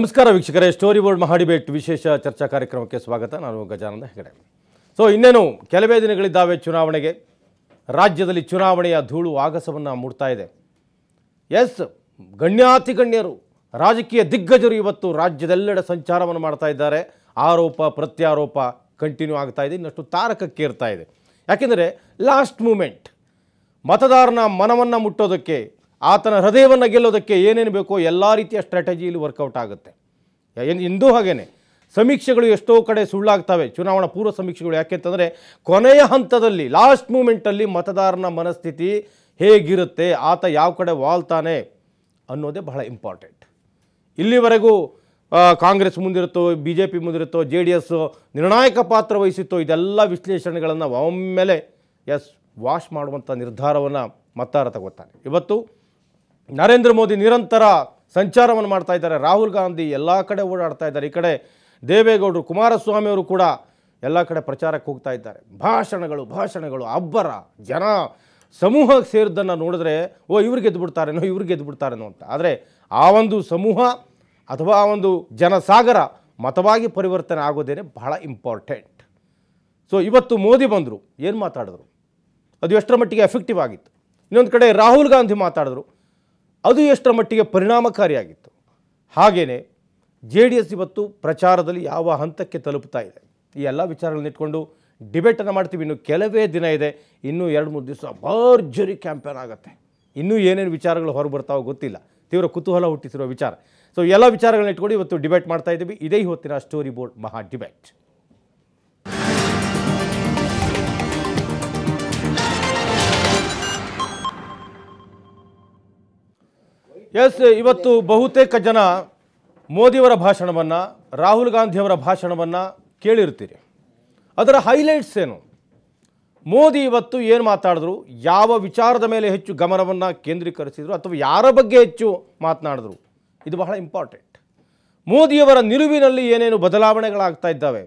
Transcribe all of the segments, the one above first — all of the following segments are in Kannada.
ನಮಸ್ಕಾರ ವೀಕ್ಷಕರೇ ಸ್ಟೋರಿ ಬೋರ್ಡ್ ಮಹಾಡಿಬೇಟ್ ವಿಶೇಷ ಚರ್ಚಾ ಕಾರ್ಯಕ್ರಮಕ್ಕೆ ಸ್ವಾಗತ ನಾನು ಗಜಾನಂದ ಹೆಗಡೆ ಸೊ ಇನ್ನೇನು ಕೆಲವೇ ದಿನಗಳಿದ್ದಾವೆ ಚುನಾವಣೆಗೆ ರಾಜ್ಯದಲ್ಲಿ ಚುನಾವಣೆಯ ಧೂಳು ಆಗಸವನ್ನು ಮೂಡ್ತಾ ಇದೆ ಎಸ್ ಗಣ್ಯಾತಿ ಗಣ್ಯರು ರಾಜಕೀಯ ದಿಗ್ಗಜರು ಇವತ್ತು ರಾಜ್ಯದೆಲ್ಲೆಡೆ ಸಂಚಾರವನ್ನು ಮಾಡ್ತಾ ಇದ್ದಾರೆ ಆರೋಪ ಪ್ರತ್ಯಾರೋಪ ಕಂಟಿನ್ಯೂ ಆಗ್ತಾ ಇದೆ ಇನ್ನಷ್ಟು ತಾರಕಕ್ಕೇರ್ತಾ ಇದೆ ಯಾಕೆಂದರೆ ಲಾಸ್ಟ್ ಮೂಮೆಂಟ್ ಮತದಾರನ ಮನವನ್ನು ಮುಟ್ಟೋದಕ್ಕೆ ಆತನ ಹೃದಯವನ್ನು ಗೆಲ್ಲೋದಕ್ಕೆ ಏನೇನು ಬೇಕೋ ಎಲ್ಲ ರೀತಿಯ ಸ್ಟ್ರಾಟಜಿಯಲ್ಲಿ ವರ್ಕೌಟ್ ಆಗುತ್ತೆ ಏನು ಇಂದೂ ಹಾಗೇ ಸಮೀಕ್ಷೆಗಳು ಎಷ್ಟೋ ಕಡೆ ಸುಳ್ಳಾಗ್ತವೆ ಚುನಾವಣಾ ಪೂರ್ವ ಸಮೀಕ್ಷೆಗಳು ಯಾಕೆಂತಂದರೆ ಕೊನೆಯ ಹಂತದಲ್ಲಿ ಲಾಸ್ಟ್ ಮೂಮೆಂಟಲ್ಲಿ ಮತದಾರನ ಮನಸ್ಥಿತಿ ಹೇಗಿರುತ್ತೆ ಆತ ಯಾವ ಕಡೆ ವಾಲ್ತಾನೆ ಅನ್ನೋದೇ ಬಹಳ ಇಂಪಾರ್ಟೆಂಟ್ ಇಲ್ಲಿವರೆಗೂ ಕಾಂಗ್ರೆಸ್ ಮುಂದಿರುತ್ತೋ ಬಿ ಜೆ ಪಿ ಮುಂದಿರುತ್ತೋ ಜೆ ಡಿ ಎಸ್ಸು ನಿರ್ಣಾಯಕ ಪಾತ್ರ ವಹಿಸಿತ್ತೋ ಇದೆಲ್ಲ ವಿಶ್ಲೇಷಣೆಗಳನ್ನು ಒಮ್ಮೆಲೆ ಎಸ್ ವಾಶ್ ಮಾಡುವಂಥ ನಿರ್ಧಾರವನ್ನು ಮತದಾರ ತಗೋತಾನೆ ಇವತ್ತು ನರೇಂದ್ರ ಮೋದಿ ನಿರಂತರ ಸಂಚಾರವನ್ನು ಮಾಡ್ತಾ ಇದ್ದಾರೆ ರಾಹುಲ್ ಗಾಂಧಿ ಎಲ್ಲ ಕಡೆ ಓಡಾಡ್ತಾ ಇದ್ದಾರೆ ಈ ಕಡೆ ದೇವೇಗೌಡರು ಕುಮಾರಸ್ವಾಮಿಯವರು ಕೂಡ ಎಲ್ಲ ಕಡೆ ಪ್ರಚಾರಕ್ಕೆ ಹೋಗ್ತಾ ಇದ್ದಾರೆ ಭಾಷಣಗಳು ಭಾಷಣಗಳು ಅಬ್ಬರ ಜನ ಸಮೂಹಕ್ಕೆ ಸೇರಿದ್ದನ್ನು ನೋಡಿದ್ರೆ ಓ ಇವ್ರು ಗೆದ್ದುಬಿಡ್ತಾರೇನೋ ಇವ್ರು ಗೆದ್ದುಬಿಡ್ತಾರೇನೋ ಅಂತ ಆದರೆ ಆ ಒಂದು ಸಮೂಹ ಅಥವಾ ಆ ಒಂದು ಜನಸಾಗರ ಮತವಾಗಿ ಪರಿವರ್ತನೆ ಆಗೋದೇನೆ ಬಹಳ ಇಂಪಾರ್ಟೆಂಟ್ ಸೊ ಇವತ್ತು ಮೋದಿ ಬಂದರು ಏನು ಮಾತಾಡಿದ್ರು ಅದು ಎಷ್ಟರ ಮಟ್ಟಿಗೆ ಎಫೆಕ್ಟಿವ್ ಆಗಿತ್ತು ಇನ್ನೊಂದು ಕಡೆ ರಾಹುಲ್ ಗಾಂಧಿ ಮಾತಾಡಿದ್ರು ಅದು ಎಷ್ಟರ ಮಟ್ಟಿಗೆ ಪರಿಣಾಮಕಾರಿಯಾಗಿತ್ತು ಹಾಗೆಯೇ ಜೆ ಡಿ ಎಸ್ ಇವತ್ತು ಪ್ರಚಾರದಲ್ಲಿ ಯಾವ ಹಂತಕ್ಕೆ ತಲುಪ್ತಾ ಇದೆ ಈ ಎಲ್ಲ ವಿಚಾರಗಳನ್ನ ಇಟ್ಕೊಂಡು ಡಿಬೇಟನ್ನು ಮಾಡ್ತೀವಿ ಇನ್ನು ಕೆಲವೇ ದಿನ ಇದೆ ಇನ್ನೂ ಎರಡು ಮೂರು ದಿವಸ ಭರ್ಜರಿ ಕ್ಯಾಂಪೇನ್ ಆಗುತ್ತೆ ಇನ್ನೂ ಏನೇನು ವಿಚಾರಗಳು ಹೊರ ಬರ್ತಾವೋ ಗೊತ್ತಿಲ್ಲ ತೀವ್ರ ಕುತೂಹಲ ಹುಟ್ಟಿಸಿರುವ ವಿಚಾರ ಸೊ ಎಲ್ಲ ವಿಚಾರಗಳನ್ನ ಇಟ್ಕೊಂಡು ಇವತ್ತು ಡಿಬೇಟ್ ಮಾಡ್ತಾ ಇದ್ದೀವಿ ಇದೇ ಹೊತ್ತಿನ ಸ್ಟೋರಿ ಬೋರ್ಡ್ ಮಹಾ ಡಿಬೇಟ್ ಎಸ್ ಇವತ್ತು ಬಹುತೇಕ ಜನ ಮೋದಿಯವರ ಭಾಷಣವನ್ನು ರಾಹುಲ್ ಗಾಂಧಿಯವರ ಭಾಷಣವನ್ನು ಕೇಳಿರ್ತೀರಿ ಅದರ ಹೈಲೈಟ್ಸ್ ಏನು ಮೋದಿ ಇವತ್ತು ಏನು ಮಾತಾಡಿದ್ರು ಯಾವ ವಿಚಾರದ ಮೇಲೆ ಹೆಚ್ಚು ಗಮನವನ್ನು ಕೇಂದ್ರೀಕರಿಸಿದ್ರು ಅಥವಾ ಯಾರ ಬಗ್ಗೆ ಹೆಚ್ಚು ಮಾತನಾಡಿದ್ರು ಇದು ಬಹಳ ಇಂಪಾರ್ಟೆಂಟ್ ಮೋದಿಯವರ ನಿಲುವಿನಲ್ಲಿ ಏನೇನು ಬದಲಾವಣೆಗಳಾಗ್ತಾ ಇದ್ದಾವೆ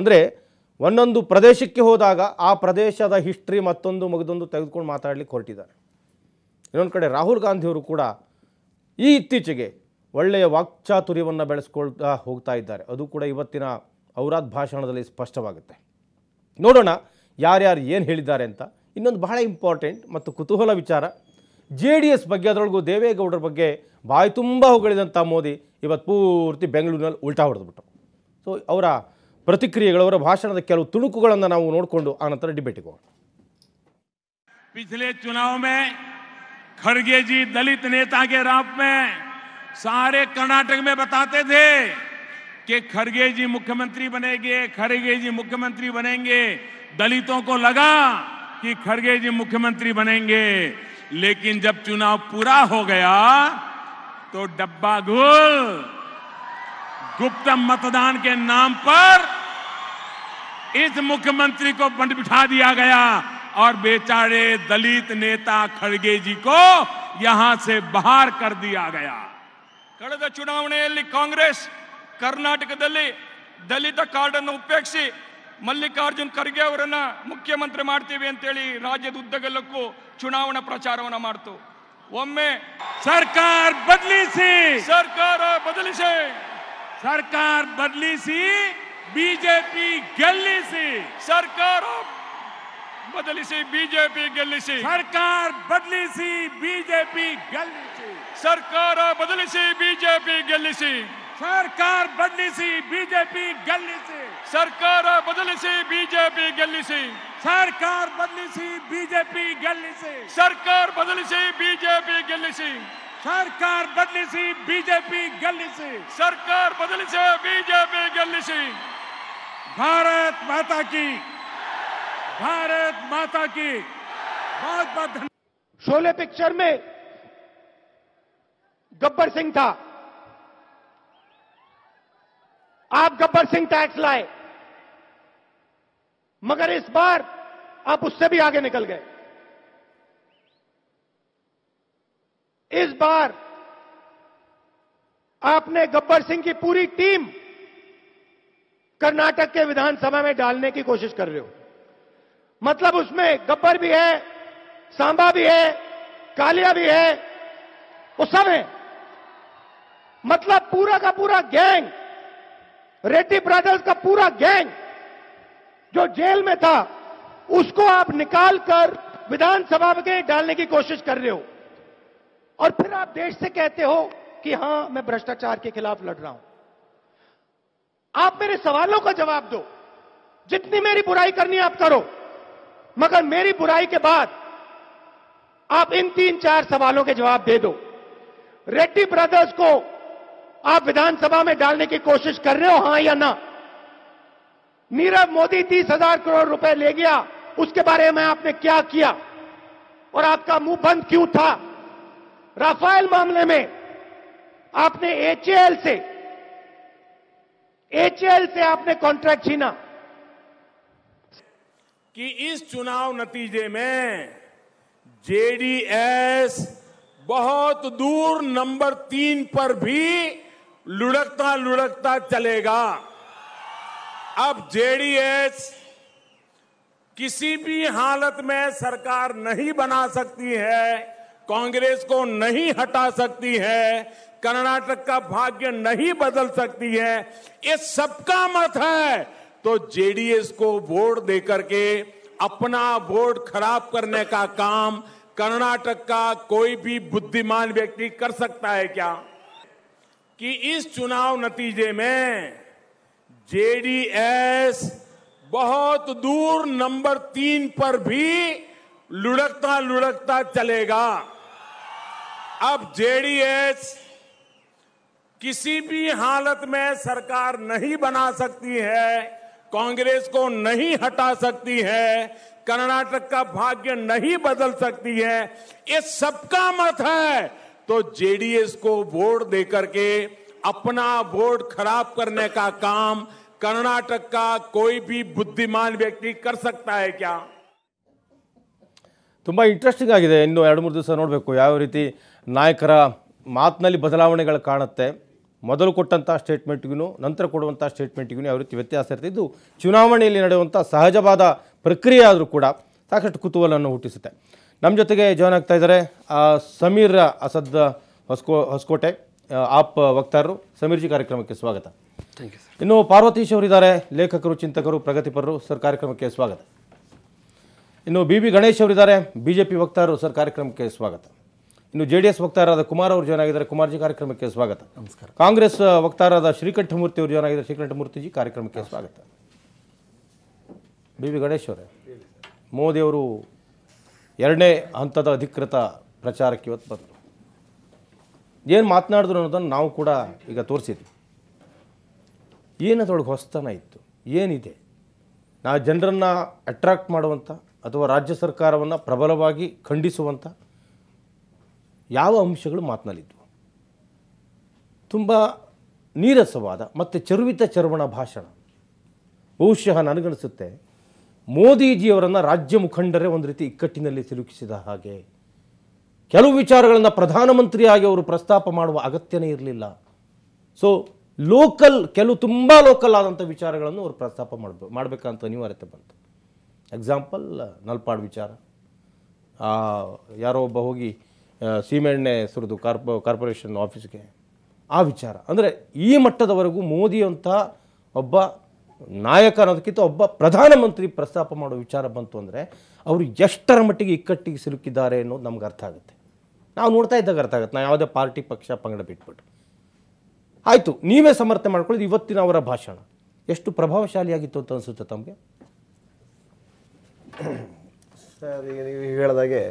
ಅಂದರೆ ಒಂದೊಂದು ಪ್ರದೇಶಕ್ಕೆ ಹೋದಾಗ ಆ ಪ್ರದೇಶದ ಹಿಸ್ಟ್ರಿ ಮತ್ತೊಂದು ಮಗದೊಂದು ತೆಗೆದುಕೊಂಡು ಮಾತಾಡಲಿಕ್ಕೆ ಹೊರಟಿದ್ದಾರೆ ಇನ್ನೊಂದು ಕಡೆ ರಾಹುಲ್ ಗಾಂಧಿಯವರು ಕೂಡ ಈ ಇತ್ತೀಚೆಗೆ ಒಳ್ಳೆಯ ವಾಕ್ಚಾತುರ್ಯವನ್ನು ಬೆಳೆಸ್ಕೊಳ್ತಾ ಹೋಗ್ತಾ ಇದ್ದಾರೆ ಅದು ಕೂಡ ಇವತ್ತಿನ ಔರಾದ್ ಭಾಷಣದಲ್ಲಿ ಸ್ಪಷ್ಟವಾಗುತ್ತೆ ನೋಡೋಣ ಯಾರ್ಯಾರು ಏನು ಹೇಳಿದ್ದಾರೆ ಅಂತ ಇನ್ನೊಂದು ಬಹಳ ಇಂಪಾರ್ಟೆಂಟ್ ಮತ್ತು ಕುತೂಹಲ ವಿಚಾರ ಜೆ ಡಿ ಎಸ್ ಬಗ್ಗೆ ಅದರೊಳಗೂ ದೇವೇಗೌಡರ ಬಗ್ಗೆ ಬಾಯಿ ತುಂಬ ಹೊಗಳಿದಂಥ ಮೋದಿ ಇವತ್ತು ಪೂರ್ತಿ ಬೆಂಗಳೂರಿನಲ್ಲಿ ಉಲ್ಟಾ ಹೊಡೆದ್ಬಿಟ್ಟು ಸೊ ಅವರ ಪ್ರತಿಕ್ರಿಯೆಗಳು ಅವರ ಭಾಷಣದ ಕೆಲವು ತುಣುಕುಗಳನ್ನು ನಾವು ನೋಡಿಕೊಂಡು ಆ ನಂತರ ಡಿಬೇಟಿಗೆ ಹೋಗೋಣ खड़गे जी दलित नेता के राप में सारे कर्नाटक में बताते थे कि खड़गे जी मुख्यमंत्री बनेंगे खड़गे जी मुख्यमंत्री बनेंगे दलितों को लगा कि खड़गे जी मुख्यमंत्री बनेंगे लेकिन जब चुनाव पूरा हो गया तो डब्बा घुल गुप्त मतदान के नाम पर इस मुख्यमंत्री को बिठा दिया गया और बेचारे दलित नेता खड़गे जी को यहां से बाहर कर दिया गया कड़े चुनाव कांग्रेस कर्नाटक दलित कार्ड उपेक्षी मलिकार्जुन खर्गे मुख्यमंत्री मातीवी अंत राज्य उद्दू चुनाव प्रचार सरकार बदली सरकार बदली सरकार बदली बीजेपी गेली सरकार बदलीसी बीजेपी गेलीसी सरकार बदलीसी बीजेपी गेलीसी सरकार बदलीसी बीजेपी गेलीसी सरकार बदलीसी बीजेपी गेलीसी सरकार बदलीसी बीजेपी गेलीसी सरकार बदलीसी बीजेपी गेलीसी सरकार बदलीसी बीजेपी गेलीसी सरकार बदलीसी बीजेपी गेलीसी सरकार बदलीसी बीजेपी गेलीसी भारत माता की भारत माता की बहुत बहुत शोले पिक्चर में गब्बर सिंह था आप गब्बर सिंह टैक्स लाए मगर इस बार आप उससे भी आगे निकल गए इस बार आपने गब्बर सिंह की पूरी टीम कर्नाटक के विधानसभा में डालने की कोशिश कर रहे हो मतलब उसमें गब्बर भी है सांबा भी है कालिया भी है वो सब है मतलब पूरा का पूरा गैंग रेड्डी ब्रदर्स का पूरा गैंग जो जेल में था उसको आप निकाल कर विधानसभा में डालने की कोशिश कर रहे हो और फिर आप देश से कहते हो कि हां मैं भ्रष्टाचार के खिलाफ लड़ रहा हूं आप मेरे सवालों का जवाब दो जितनी मेरी बुराई करनी आप करो मगर मेरी बुराई के बाद आप इन तीन चार सवालों के जवाब दे दो रेड्डी ब्रदर्स को आप विधानसभा में डालने की कोशिश कर रहे हो हां या ना नीरव मोदी तीस हजार करोड़ रुपए ले गया उसके बारे में आपने क्या किया और आपका मुंह बंद क्यों था राफेल मामले में आपने एचएल से एचएल से आपने कॉन्ट्रैक्ट छीना कि इस चुनाव नतीजे में जेडीएस बहुत दूर नंबर तीन पर भी लुढ़कता लुढ़कता चलेगा अब जेडीएस किसी भी हालत में सरकार नहीं बना सकती है कांग्रेस को नहीं हटा सकती है कर्नाटक का भाग्य नहीं बदल सकती है ये सबका मत है तो जेडीएस को वोट देकर के अपना वोट खराब करने का काम कर्नाटक का कोई भी बुद्धिमान व्यक्ति कर सकता है क्या कि इस चुनाव नतीजे में जेडीएस बहुत दूर नंबर तीन पर भी लुढ़कता लुढ़कता चलेगा अब जेडीएस किसी भी हालत में सरकार नहीं बना सकती है कांग्रेस को नहीं हटा सकती है कर्नाटक का भाग्य नहीं बदल सकती है ये सबका मत है तो जेडीएस को वोट देकर के अपना वोट खराब करने का काम कर्नाटक का कोई भी बुद्धिमान व्यक्ति कर सकता है क्या ತುಂಬ इंटरेस्टिंग आगे इन एर ಮೂರು दिवस ನೋಡಬೇಕು यहाँ ರೀತಿ ನಾಯಕರ ಮಾತಿನಲ್ಲಿ ಬದಲಾವಣೆಗಳು ಮೊದಲು ಕೊಟ್ಟಂಥ ಸ್ಟೇಟ್ಮೆಂಟ್ಗೂ ನಂತರ ಕೊಡುವಂಥ ಸ್ಟೇಟ್ಮೆಂಟ್ಗೂ ಯಾವ ರೀತಿ ವ್ಯತ್ಯಾಸ ಇರ್ತಿದ್ದು ಇದು ಚುನಾವಣೆಯಲ್ಲಿ ನಡೆಯುವಂಥ ಸಹಜವಾದ ಪ್ರಕ್ರಿಯೆ ಆದರೂ ಕೂಡ ಸಾಕಷ್ಟು ಕುತೂಹಲವನ್ನು ಹುಟ್ಟಿಸುತ್ತೆ ನಮ್ಮ ಜೊತೆಗೆ ಜಾಯ್ನ್ ಆಗ್ತಾ ಇದ್ದಾರೆ ಸಮೀರ್ ಅಸದ್ ಹೊಸ್ಕೋ ಹೊಸಕೋಟೆ ಆಪ್ ವಕ್ತಾರರು ಸಮೀರ್ಜಿ ಕಾರ್ಯಕ್ರಮಕ್ಕೆ ಸ್ವಾಗತ ಥ್ಯಾಂಕ್ ಯು ಇನ್ನು ಪಾರ್ವತೀಶ್ ಅವರಿದ್ದಾರೆ ಲೇಖಕರು ಚಿಂತಕರು ಪ್ರಗತಿಪರರು ಸರ್ ಕಾರ್ಯಕ್ರಮಕ್ಕೆ ಸ್ವಾಗತ ಇನ್ನು ಬಿ ಬಿ ಗಣೇಶ್ ಅವರಿದ್ದಾರೆ ಬಿ ಜೆ ಪಿ ವಕ್ತಾರರು ಸರ್ ಕಾರ್ಯಕ್ರಮಕ್ಕೆ ಸ್ವಾಗತ ಇನ್ನು ಜೆ ಡಿ ಎಸ್ ವಕ್ತಾರರಾದ ಕುಮಾರ್ ಅವರು ಜಾಯ್ನ್ ಆಗಿದ್ದಾರೆ ಕುಮಾರ್ಜಿ ಕಾರ್ಯಕ್ರಮಕ್ಕೆ ಸ್ವಾಗತ ನಮಸ್ಕಾರ ಕಾಂಗ್ರೆಸ್ ವಕ್ತಾರರಾದ ಶ್ರೀಕಂಠಮೂರ್ತಿ ಅವರು ಜಾಯ್ನ್ ಆಗಿದ್ದಾರೆ ಶ್ರೀಕಂಠಮೂರ್ತಿಜಿ ಕಾರ್ಯಕ್ರಮಕ್ಕೆ ಸ್ವಾಗತ ಬಿ ವಿ ಗಣೇಶ್ ಅವರೇ ಮೋದಿಯವರು ಎರಡನೇ ಹಂತದ ಅಧಿಕೃತ ಪ್ರಚಾರಕ್ಕೆ ಇವತ್ತು ಬಂದರು ಏನು ಮಾತನಾಡಿದ್ರು ಅನ್ನೋದನ್ನು ನಾವು ಕೂಡ ಈಗ ತೋರಿಸಿದ್ವಿ ಏನದೊಳಗೆ ಹೊಸತನ ಇತ್ತು ಏನಿದೆ ನಾ ಜನರನ್ನು ಅಟ್ರಾಕ್ಟ್ ಮಾಡುವಂಥ ಅಥವಾ ರಾಜ್ಯ ಸರ್ಕಾರವನ್ನು ಪ್ರಬಲವಾಗಿ ಖಂಡಿಸುವಂಥ ಯಾವ ಅಂಶಗಳು ಮಾತಿನಲ್ಲಿದ್ದವು ತುಂಬ ನೀರಸವಾದ ಮತ್ತು ಚರ್ವಿತ ಚರ್ವಣ ಭಾಷಣ ಬಹುಶಃ ನನಗನಿಸುತ್ತೆ ಮೋದಿಜಿಯವರನ್ನು ರಾಜ್ಯ ಮುಖಂಡರೇ ಒಂದು ರೀತಿ ಇಕ್ಕಟ್ಟಿನಲ್ಲಿ ಸಿಲುಕಿಸಿದ ಹಾಗೆ ಕೆಲವು ವಿಚಾರಗಳನ್ನು ಪ್ರಧಾನಮಂತ್ರಿಯಾಗಿ ಅವರು ಪ್ರಸ್ತಾಪ ಮಾಡುವ ಅಗತ್ಯನೇ ಇರಲಿಲ್ಲ ಸೊ ಲೋಕಲ್ ಕೆಲವು ತುಂಬ ಲೋಕಲ್ ಆದಂಥ ವಿಚಾರಗಳನ್ನು ಅವರು ಪ್ರಸ್ತಾಪ ಮಾಡಬೇಕು ಮಾಡಬೇಕಂತ ಅನಿವಾರ್ಯತೆ ಬಂತು ಎಕ್ಸಾಂಪಲ್ ನಲ್ಪಾಡ್ ವಿಚಾರ ಯಾರೋ ಒಬ್ಬ ಹೋಗಿ ಸೀಮೆಣ್ಣೆ ಸುರಿದು ಕಾರ್ಪೊ ಕಾರ್ಪೊರೇಷನ್ ಆಫೀಸ್ಗೆ ಆ ವಿಚಾರ ಅಂದರೆ ಈ ಮಟ್ಟದವರೆಗೂ ಮೋದಿ ಅಂತ ಒಬ್ಬ ನಾಯಕ ಅನ್ನೋದಕ್ಕಿಂತ ಒಬ್ಬ ಪ್ರಧಾನಮಂತ್ರಿ ಪ್ರಸ್ತಾಪ ಮಾಡೋ ವಿಚಾರ ಬಂತು ಅಂದರೆ ಅವರು ಎಷ್ಟರ ಮಟ್ಟಿಗೆ ಇಕ್ಕಟ್ಟಿಗೆ ಸಿಲುಕಿದ್ದಾರೆ ಅನ್ನೋದು ನಮ್ಗೆ ಅರ್ಥ ಆಗುತ್ತೆ ನಾವು ನೋಡ್ತಾ ಇದ್ದಾಗ ಅರ್ಥ ಆಗುತ್ತೆ ನಾವು ಯಾವುದೇ ಪಾರ್ಟಿ ಪಕ್ಷ ಪಂಗಡ ಬಿಟ್ಬಿಟ್ಟು ಆಯಿತು ನೀವೇ ಸಮರ್ಥನೆ ಮಾಡ್ಕೊಳ್ಳೋದು ಇವತ್ತಿನ ಅವರ ಭಾಷಣ ಎಷ್ಟು ಪ್ರಭಾವಶಾಲಿಯಾಗಿತ್ತು ಅಂತ ಅನಿಸುತ್ತೆ ತಮಗೆ ಸರ್ ಈಗ ನೀವು ಹೇಳಿದಾಗೆ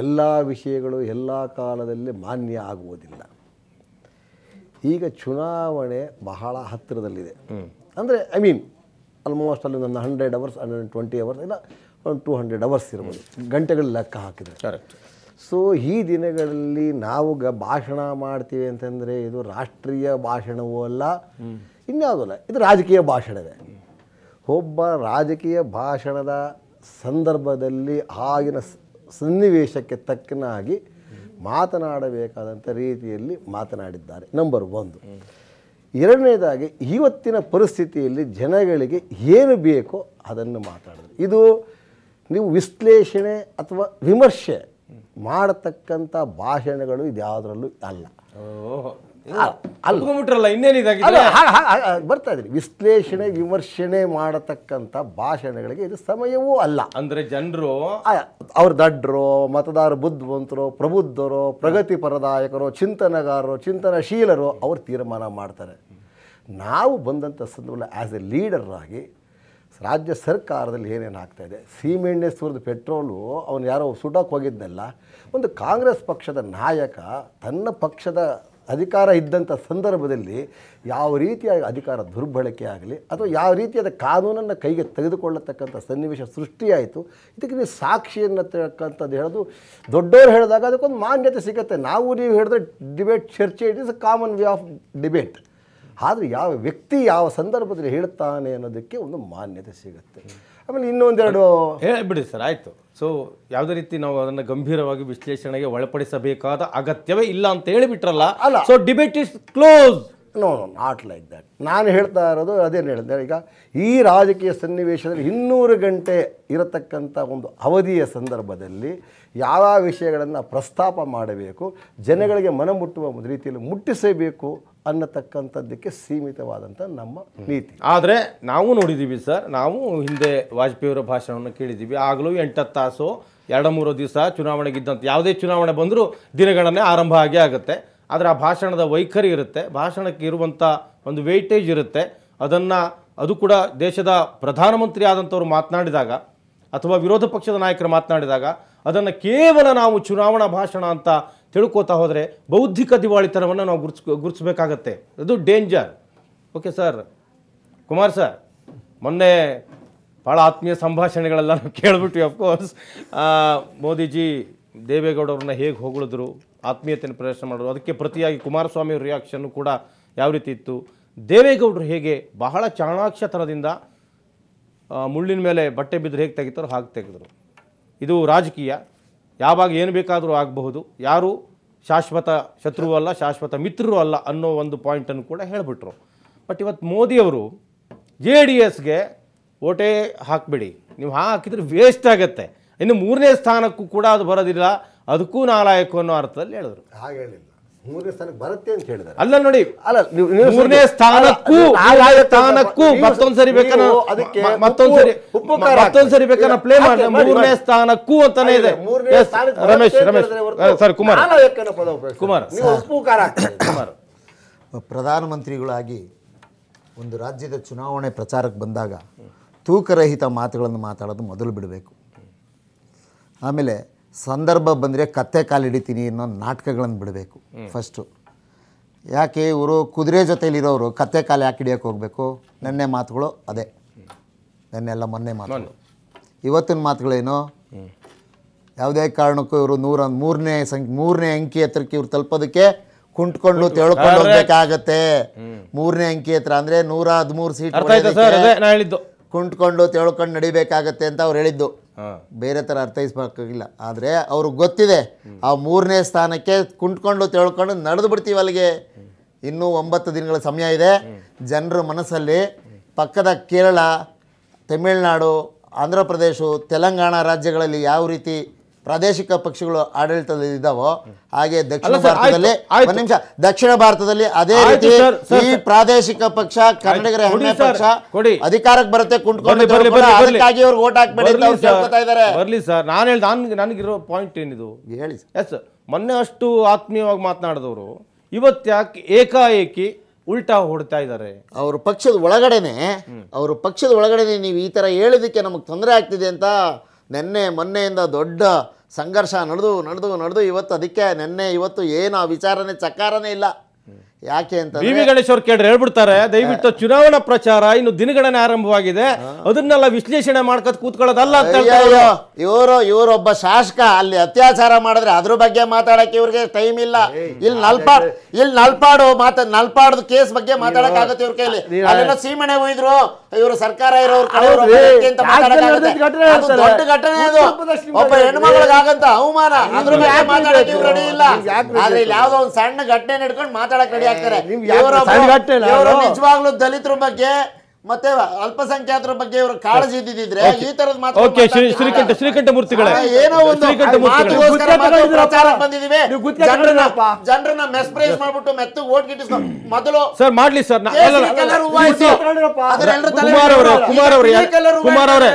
ಎಲ್ಲ ವಿಷಯಗಳು ಎಲ್ಲ ಕಾಲದಲ್ಲಿ ಮಾನ್ಯ ಆಗುವುದಿಲ್ಲ ಈಗ ಚುನಾವಣೆ ಬಹಳ ಹತ್ತಿರದಲ್ಲಿದೆ ಅಂದರೆ ಐ ಮೀನ್ ಆಲ್ಮೋಸ್ಟ್ ಅಲ್ಲಿ ಒಂದು hundred hours hundred twenty hours ಇಲ್ಲ ಒಂದು ಟೂ ಹಂಡ್ರೆಡ್ ಅವರ್ಸ್ ಇರ್ಬೋದು ಗಂಟೆಗಳ ಲೆಕ್ಕ ಹಾಕಿದರೆ ಕರೆಕ್ಟ್ ಸೊ ಈ ದಿನಗಳಲ್ಲಿ ನಾವು ಗ ಭಾಷಣ ಮಾಡ್ತೀವಿ ಅಂತಂದರೆ ಇದು ರಾಷ್ಟ್ರೀಯ ಭಾಷಣವೂ ಅಲ್ಲ ಇನ್ಯಾವುದಲ್ಲ ಇದು ರಾಜಕೀಯ ಭಾಷಣವೇ ಒಬ್ಬ ರಾಜಕೀಯ ಭಾಷಣದ ಸಂದರ್ಭದಲ್ಲಿ ಆಗಿನ ಸನ್ನಿವೇಶಕ್ಕೆ ತಕ್ಕನಾಗಿ ಮಾತನಾಡಬೇಕಾದಂಥ ರೀತಿಯಲ್ಲಿ ಮಾತನಾಡಿದ್ದಾರೆ ನಂಬರ್ ಒಂದು ಎರಡನೇದಾಗಿ ಇವತ್ತಿನ ಪರಿಸ್ಥಿತಿಯಲ್ಲಿ ಜನಗಳಿಗೆ ಏನು ಬೇಕೋ ಅದನ್ನು ಮಾತಾಡೋದು ಇದು ನೀವು ವಿಶ್ಲೇಷಣೆ ಅಥವಾ ವಿಮರ್ಶೆ ಮಾಡತಕ್ಕಂಥ ಭಾಷಣಗಳು ಇದ್ಯಾವುದರಲ್ಲೂ ಅಲ್ಲ ಅಲ್ಲ ಇನ್ನೇನಿದಾಗಿದೆ ಬರ್ತಾ ಇದ್ರಿ ವಿಶ್ಲೇಷಣೆ ವಿಮರ್ಶನೆ ಮಾಡತಕ್ಕಂಥ ಭಾಷಣಗಳಿಗೆ ಇದು ಸಮಯವೂ ಅಲ್ಲ ಅಂದರೆ ಜನರು ಅವ್ರ ದಡ್ರು ಮತದಾರ ಬುದ್ಧಿವಂತರು ಪ್ರಬುದ್ಧರು ಪ್ರಗತಿಪರದಾಯಕರು ಪರದಾಯಕರು ಚಿಂತನಗಾರರು ಚಿಂತನಶೀಲರು ಅವರು ತೀರ್ಮಾನ ಮಾಡ್ತಾರೆ ನಾವು ಬಂದಂಥ ಸಂದರ್ಭದಲ್ಲಿ ಆ್ಯಸ್ ಎ ಲೀಡರ್ ಆಗಿ ರಾಜ್ಯ ಸರ್ಕಾರದಲ್ಲಿ ಏನೇನು ಇದೆ ಸೀಮೆಣ್ಣೆ ಸುರಿದ ಪೆಟ್ರೋಲು ಅವನು ಯಾರೋ ಸುಡೋಕೆ ಹೋಗಿದ್ದನಲ್ಲ ಒಂದು ಕಾಂಗ್ರೆಸ್ ಪಕ್ಷದ ನಾಯಕ ತನ್ನ ಪಕ್ಷದ ಅಧಿಕಾರ ಇದ್ದಂಥ ಸಂದರ್ಭದಲ್ಲಿ ಯಾವ ರೀತಿಯಾಗಿ ಅಧಿಕಾರ ದುರ್ಬಳಕೆ ಆಗಲಿ ಅಥವಾ ಯಾವ ರೀತಿಯಾದ ಕಾನೂನನ್ನು ಕೈಗೆ ತೆಗೆದುಕೊಳ್ಳತಕ್ಕಂಥ ಸನ್ನಿವೇಶ ಸೃಷ್ಟಿಯಾಯಿತು ಇದಕ್ಕೆ ನೀವು ಸಾಕ್ಷಿಯನ್ನು ತಕ್ಕಂಥದ್ದು ಹೇಳೋದು ದೊಡ್ಡವರು ಹೇಳಿದಾಗ ಅದಕ್ಕೊಂದು ಮಾನ್ಯತೆ ಸಿಗುತ್ತೆ ನಾವು ನೀವು ಹೇಳಿದ್ರೆ ಡಿಬೇಟ್ ಚರ್ಚೆ it is a common way of debate ಆದರೆ ಯಾವ ವ್ಯಕ್ತಿ ಯಾವ ಸಂದರ್ಭದಲ್ಲಿ ಹೇಳುತ್ತಾನೆ ಅನ್ನೋದಕ್ಕೆ ಒಂದು ಮಾನ್ಯತೆ ಸಿಗುತ್ತೆ ಆಮೇಲೆ ಇನ್ನೊಂದೆರಡು ಬಿಡಿ ಸರ್ ಆಯಿತು ಸೊ ಯಾವುದೇ ರೀತಿ ನಾವು ಅದನ್ನು ಗಂಭೀರವಾಗಿ ವಿಶ್ಲೇಷಣೆಗೆ ಒಳಪಡಿಸಬೇಕಾದ ಅಗತ್ಯವೇ ಇಲ್ಲ ಅಂತ ಹೇಳಿಬಿಟ್ರಲ್ಲ ಅಲ್ಲ so debate is close no not like that ನಾನು ಹೇಳ್ತಾ ಇರೋದು ಅದೇನು ಹೇಳಿದೆ ಈಗ ಈ ರಾಜಕೀಯ ಸನ್ನಿವೇಶದಲ್ಲಿ ಇನ್ನೂರು ಗಂಟೆ ಇರತಕ್ಕಂಥ ಒಂದು ಅವಧಿಯ ಸಂದರ್ಭದಲ್ಲಿ ಯಾವ ವಿಷಯಗಳನ್ನು ಪ್ರಸ್ತಾಪ ಮಾಡಬೇಕು ಜನಗಳಿಗೆ ಮನಮುಟ್ಟುವ ರೀತಿಯಲ್ಲಿ ಮುಟ್ಟಿಸಬೇಕು ಅನ್ನತಕ್ಕಂಥದ್ದಕ್ಕೆ ಸೀಮಿತವಾದಂಥ ನಮ್ಮ ನೀತಿ ಆದರೆ ನಾವು ನೋಡಿದ್ದೀವಿ ಸರ್ ನಾವು ಹಿಂದೆ ವಾಜಪೇಯಿಯವರ ಭಾಷಣವನ್ನು ಕೇಳಿದ್ದೀವಿ ಆಗಲೂ ಎಂಟತ್ತು ತಾಸು ಎರಡು ಮೂರು ದಿವಸ ಚುನಾವಣೆಗಿದ್ದಂಥ ಯಾವುದೇ ಚುನಾವಣೆ ಬಂದರೂ ದಿನಗಣನೆ ಆರಂಭ ಆಗೇ ಆಗುತ್ತೆ ಆದರೆ ಆ ಭಾಷಣದ ವೈಖರಿ ಇರುತ್ತೆ ಭಾಷಣಕ್ಕೆ ಇರುವಂಥ ಒಂದು ವೆಯ್ಟೇಜ್ ಇರುತ್ತೆ ಅದನ್ನು ಅದು ಕೂಡ ದೇಶದ ಪ್ರಧಾನಮಂತ್ರಿ ಆದಂಥವ್ರು ಮಾತನಾಡಿದಾಗ ಅಥವಾ ವಿರೋಧ ಪಕ್ಷದ ನಾಯಕರು ಮಾತನಾಡಿದಾಗ ಅದನ್ನು ಕೇವಲ ನಾವು ಚುನಾವಣಾ ಭಾಷಣ ಅಂತ ತಿಳ್ಕೋತಾ ಹೋದರೆ ಬೌದ್ಧಿಕ ದಿವಾಳಿತನವನ್ನು ನಾವು ಗುರ್ಸ್ ಗುರುತಿಸಬೇಕಾಗತ್ತೆ ಅದು danger okay sir Kumar sir ಮೊನ್ನೆ ಭಾಳ ಆತ್ಮೀಯ ಸಂಭಾಷಣೆಗಳೆಲ್ಲ ನಾವು ಕೇಳಿಬಿಟ್ವಿ ಅಫ್ಕೋರ್ಸ್ ಮೋದಿಜಿ ದೇವೇಗೌಡವ್ರನ್ನ ಹೇಗೆ ಹೊಗಳಿದ್ರು ಆತ್ಮೀಯತೆಯನ್ನು ಪ್ರದರ್ಶನ ಮಾಡಿದ್ರು ಅದಕ್ಕೆ ಪ್ರತಿಯಾಗಿ ಕುಮಾರಸ್ವಾಮಿ ರಿಯಾಕ್ಷನ್ನು ಕೂಡ ಯಾವ ರೀತಿ ಇತ್ತು ದೇವೇಗೌಡರು ಹೇಗೆ ಬಹಳ ಚಾಣಾಕ್ಷತನದಿಂದ ಮುಳ್ಳಿನ ಮೇಲೆ ಬಟ್ಟೆ ಬಿದ್ದರೆ ಹೇಗೆ ತೆಗಿತಾರೋ ಹಾಗೆ ತೆಗೆದರು ಇದು ರಾಜಕೀಯ ಯಾವಾಗ ಏನು ಬೇಕಾದರೂ ಆಗಬಹುದು ಯಾರು ಶಾಶ್ವತ ಶತ್ರುವಲ್ಲ ಶಾಶ್ವತ ಮಿತ್ರರು ಅಲ್ಲ ಅನ್ನೋ ಒಂದು ಪಾಯಿಂಟನ್ನು ಕೂಡ ಹೇಳಿಬಿಟ್ರು ಬಟ್ ಇವತ್ತು ಮೋದಿಯವರು ಜೆ ಡಿ ಎಸ್ಗೆ ಓಟೇ ಹಾಕಿಬಿಡಿ ನೀವು ಹಾಕಿದ್ರೆ ವೇಸ್ಟ್ ಆಗುತ್ತೆ ಇನ್ನು ಮೂರನೇ ಸ್ಥಾನಕ್ಕೂ ಕೂಡ ಅದು ಬರೋದಿಲ್ಲ ಅದಕ್ಕೂ ನಾಲಾಯಕು ಅನ್ನೋ ಅರ್ಥದಲ್ಲಿ ಹೇಳಿದ್ರು ಹಾಗೆ ಹೇಳಿಲ್ಲ ಮೂರನೇ ಸ್ಥಾನಕ್ಕೆ ಬರುತ್ತೆ ಅಂತ ಅಲ್ಲ ನೋಡಿ ಅಲ್ಲ ಮೂರನೇ ಸ್ಥಾನಕ್ಕೂ ಸ್ಥಾನಕ್ಕೂ ಮತ್ತೊಂದ್ಸರಿ ಬೇಕಾನ ಅದಕ್ಕೆ ಮತ್ತೊಂದ್ಸರಿ ಮತ್ತೊಂದ್ಸರಿ ಬೇಕಾನ ಪ್ಲೇ ಮಾಡಿ ಮೂರನೇ ಸ್ಥಾನಕ್ಕೂ ಅಂತಾನೆ ಇದೆ ರಮೇಶ್ ರಮೇಶ್ ಸರ್ ಕುಮಾರ್ ಕುಮಾರ್ ಕುಮಾರ್ ಪ್ರಧಾನಮಂತ್ರಿಗಳಾಗಿ ಒಂದು ರಾಜ್ಯದ ಚುನಾವಣೆ ಪ್ರಚಾರಕ್ಕೆ ಬಂದಾಗ ತೂಕರಹಿತ ಮಾತುಗಳನ್ನು ಮಾತಾಡೋದು ಮೊದಲು ಬಿಡಬೇಕು ಆಮೇಲೆ ಸಂದರ್ಭ ಬಂದರೆ ಕತ್ತೆ ಕಾಲು ಹಿಡಿತೀನಿ ಅನ್ನೋ ನಾಟಕಗಳನ್ನು ಬಿಡಬೇಕು ಫಸ್ಟು ಯಾಕೆ ಇವರು ಕುದುರೆ ಜೊತೆಯಲ್ಲಿರೋರು ಕತ್ತೆ ಕಾಲು ಯಾಕೆ ಹಿಡಿಯೋಕೆ ಹೋಗಬೇಕು ನೆನ್ನೆ ಮಾತುಗಳು ಅದೇ ನೆನ್ನೆ ಎಲ್ಲ ಮೊನ್ನೆ ಮಾತುಗಳು ಇವತ್ತಿನ ಮಾತುಗಳೇನು ಯಾವುದೇ ಕಾರಣಕ್ಕೂ ಇವರು ನೂರ ಮೂರನೇ ಸಂಖ್ಯೆ ಮೂರನೇ ಅಂಕಿ ಹತ್ರಕ್ಕೆ ಇವ್ರು ತಲುಪೋದಕ್ಕೆ ಕುಂಟ್ಕೊಂಡು ತೆಳ್ಕೊಂಡು ಹೋಗ್ಬೇಕಾಗತ್ತೆ ಮೂರನೇ ಅಂಕಿ ಹತ್ರ ಅಂದರೆ ನೂರ ಹದಿಮೂರು ಸೀಟ್ ಕುಂಟ್ಕೊಂಡು ತೆಳ್ಕೊಂಡು ನಡಿಬೇಕಾಗತ್ತೆ ಅಂತ ಅವ್ರು ಹೇಳಿದ್ದು ಬೇರೆ ಥರ ಅರ್ಥೈಸ್ಬೇಕಾಗಿಲ್ಲ ಆದರೆ ಅವ್ರಿಗೆ ಗೊತ್ತಿದೆ ಆ ಮೂರನೇ ಸ್ಥಾನಕ್ಕೆ ಕುಂಟ್ಕೊಂಡು ತಿಳ್ಕೊಂಡು ನಡೆದು ಬಿಡ್ತೀವಿ ಅಲ್ಲಿಗೆ ಇನ್ನೂ ಒಂಬತ್ತು ದಿನಗಳ ಸಮಯ ಇದೆ ಜನರ ಮನಸ್ಸಲ್ಲಿ ಪಕ್ಕದ ಕೇರಳ ತಮಿಳುನಾಡು ಆಂಧ್ರ ಪ್ರದೇಶ ತೆಲಂಗಾಣ ರಾಜ್ಯಗಳಲ್ಲಿ ಯಾವ ರೀತಿ ಪ್ರಾದೇಶಿಕ ಪಕ್ಷಗಳು ಆಡಳಿತದಲ್ಲಿ ಇದ್ದಾವೋ ಹಾಗೆ ದಕ್ಷಿಣ ಭಾರತದಲ್ಲಿ ಒಂದು ನಿಮಿಷ ದಕ್ಷಿಣ ಭಾರತದಲ್ಲಿ ಅದೇ ರೀತಿ ಈ ಪ್ರಾದೇಶಿಕ ಪಕ್ಷ ಕರ್ನಾಟಕ ಹೆಮ್ಮೆ ಪಕ್ಷ ಅಧಿಕಾರಕ್ಕೆ ಬರುತ್ತೆ ಕುಂಟ್ಕೊಂಡ್ಗಾಗಿ ಅವ್ರಿಗೆ ಓಟ್ ಹಾಕ್ಬೇಡಿ ಇದ್ದಾರೆ ಬರ್ಲಿ ಸರ್ ನಾನು ಹೇಳ್ದೆ ನನಗಿರೋ ಪಾಯಿಂಟ್ ಏನಿದು ಹೇಳಿ ಎಸ್ ಮೊನ್ನೆ ಅಷ್ಟು ಆತ್ಮೀಯವಾಗಿ ಮಾತನಾಡಿದವರು ಇವತ್ತು ಯಾಕೆ ಏಕಾಏಕಿ ಉಲ್ಟಾ ಹೊಡ್ತಾ ಇದ್ದಾರೆ ಅವ್ರ ಪಕ್ಷದ ಒಳಗಡೆನೆ ಅವ್ರ ಪಕ್ಷದ ಒಳಗಡೆನೆ ನೀವು ಈ ತರ ಹೇಳಿದಕ್ಕೆ ನಮಗೆ ತೊಂದರೆ ಆಗ್ತಿದೆ ಅಂತ ನಿನ್ನೆ ಮೊನ್ನೆಯಿಂದ ದೊಡ್ಡ ಸಂಘರ್ಷ ನಡೆದು ನಡೆದು ನಡೆದು ಇವತ್ತು ಅದಕ್ಕೆ ನಿನ್ನೆ ಇವತ್ತು ಏನು ಆ ವಿಚಾರನೆ ಇಲ್ಲ ಯಾಕೆ ಅಂತ ವಿ ಗಣೇಶ್ ಅವ್ರು ಕೇಳಿ ಹೇಳ್ಬಿಡ್ತಾರೆ ದಯವಿಟ್ಟು ಚುನಾವಣಾ ಪ್ರಚಾರ ಇನ್ನು ದಿನಗಣನೆ ಆರಂಭವಾಗಿದೆ ಅದನ್ನೆಲ್ಲ ವಿಶ್ಲೇಷಣೆ ಮಾಡ್ಕೊತ ಕೂತ್ಕೊಳ್ಳೋದಲ್ಲ ಅಂತ ಇವರು ಇವರೊಬ್ಬ ಶಾಸಕ ಅಲ್ಲಿ ಅತ್ಯಾಚಾರ ಮಾಡಿದ್ರೆ ಅದ್ರ ಬಗ್ಗೆ ಮಾತಾಡಕ್ಕೆ ಇವ್ರಿಗೆ ಟೈಮ್ ಇಲ್ಲ ಇಲ್ಲಿ ನಲ್ಪಾಡ್ ಇಲ್ಲಿ ನಲ್ಪಾಡು ಮಾತ ನಲ್ಪಾಡ್ದು ಕೇಸ್ ಬಗ್ಗೆ ಮಾತಾಡಕ್ ಆಗತ್ತೆ ಇವ್ರ ಕೈಲಿ ಅಲ್ಲೆಲ್ಲ ಸೀಮಣೆ ಹೋಯ್ದ್ರು ಇವರು ಸರ್ಕಾರ ಇರೋರು ದೊಡ್ಡ ಘಟನೆ ಅದು ಒಬ್ಬ ಆಗಂತ ಅವಮಾನ ಅದ್ರ ಮಾತಾಡಕ್ಕೆ ರೆಡಿ ಇಲ್ಲ ಆದ್ರೆ ಇಲ್ಲಿ ಯಾವ್ದೋ ಒಂದ್ ಸಣ್ಣ ಘಟನೆ ನಡ್ಕೊಂಡು ಮಾತಾಡಕ್ ರೆಡಿ ಆಗ್ತಾರೆ ನಿಜವಾಗ್ಲೂ ದಲಿತರ ಬಗ್ಗೆ ಮತ್ತೆ ಅಲ್ಪಸಂಖ್ಯಾತರ ಬಗ್ಗೆ ಇವರು ಕಾಳಜಿ ಇದ್ದಿದ್ರೆ ಈ ತರದ ಮಾತು ಓಕೆ ಶ್ರೀಕಂಠ ಶ್ರೀಕಂಠ ಮೂರ್ತಿಗಳೇ ಏನೋ ಒಂದು ಬಂದಿದೀವಿ ಜನರನ್ನ ಮೆಸ್ಪ್ರೈಸ್ ಮಾಡ್ಬಿಟ್ಟು ಮೆತ್ತು ಓಟ್ ಗಿಟ್ಟಿಸ್ ಮೊದಲು ಸರ್ ಮಾಡ್ಲಿ ಸರ್ ಕುಮಾರ್ ಅವರು ಕುಮಾರ್ ಕುಮಾರ್ ಅವರೇ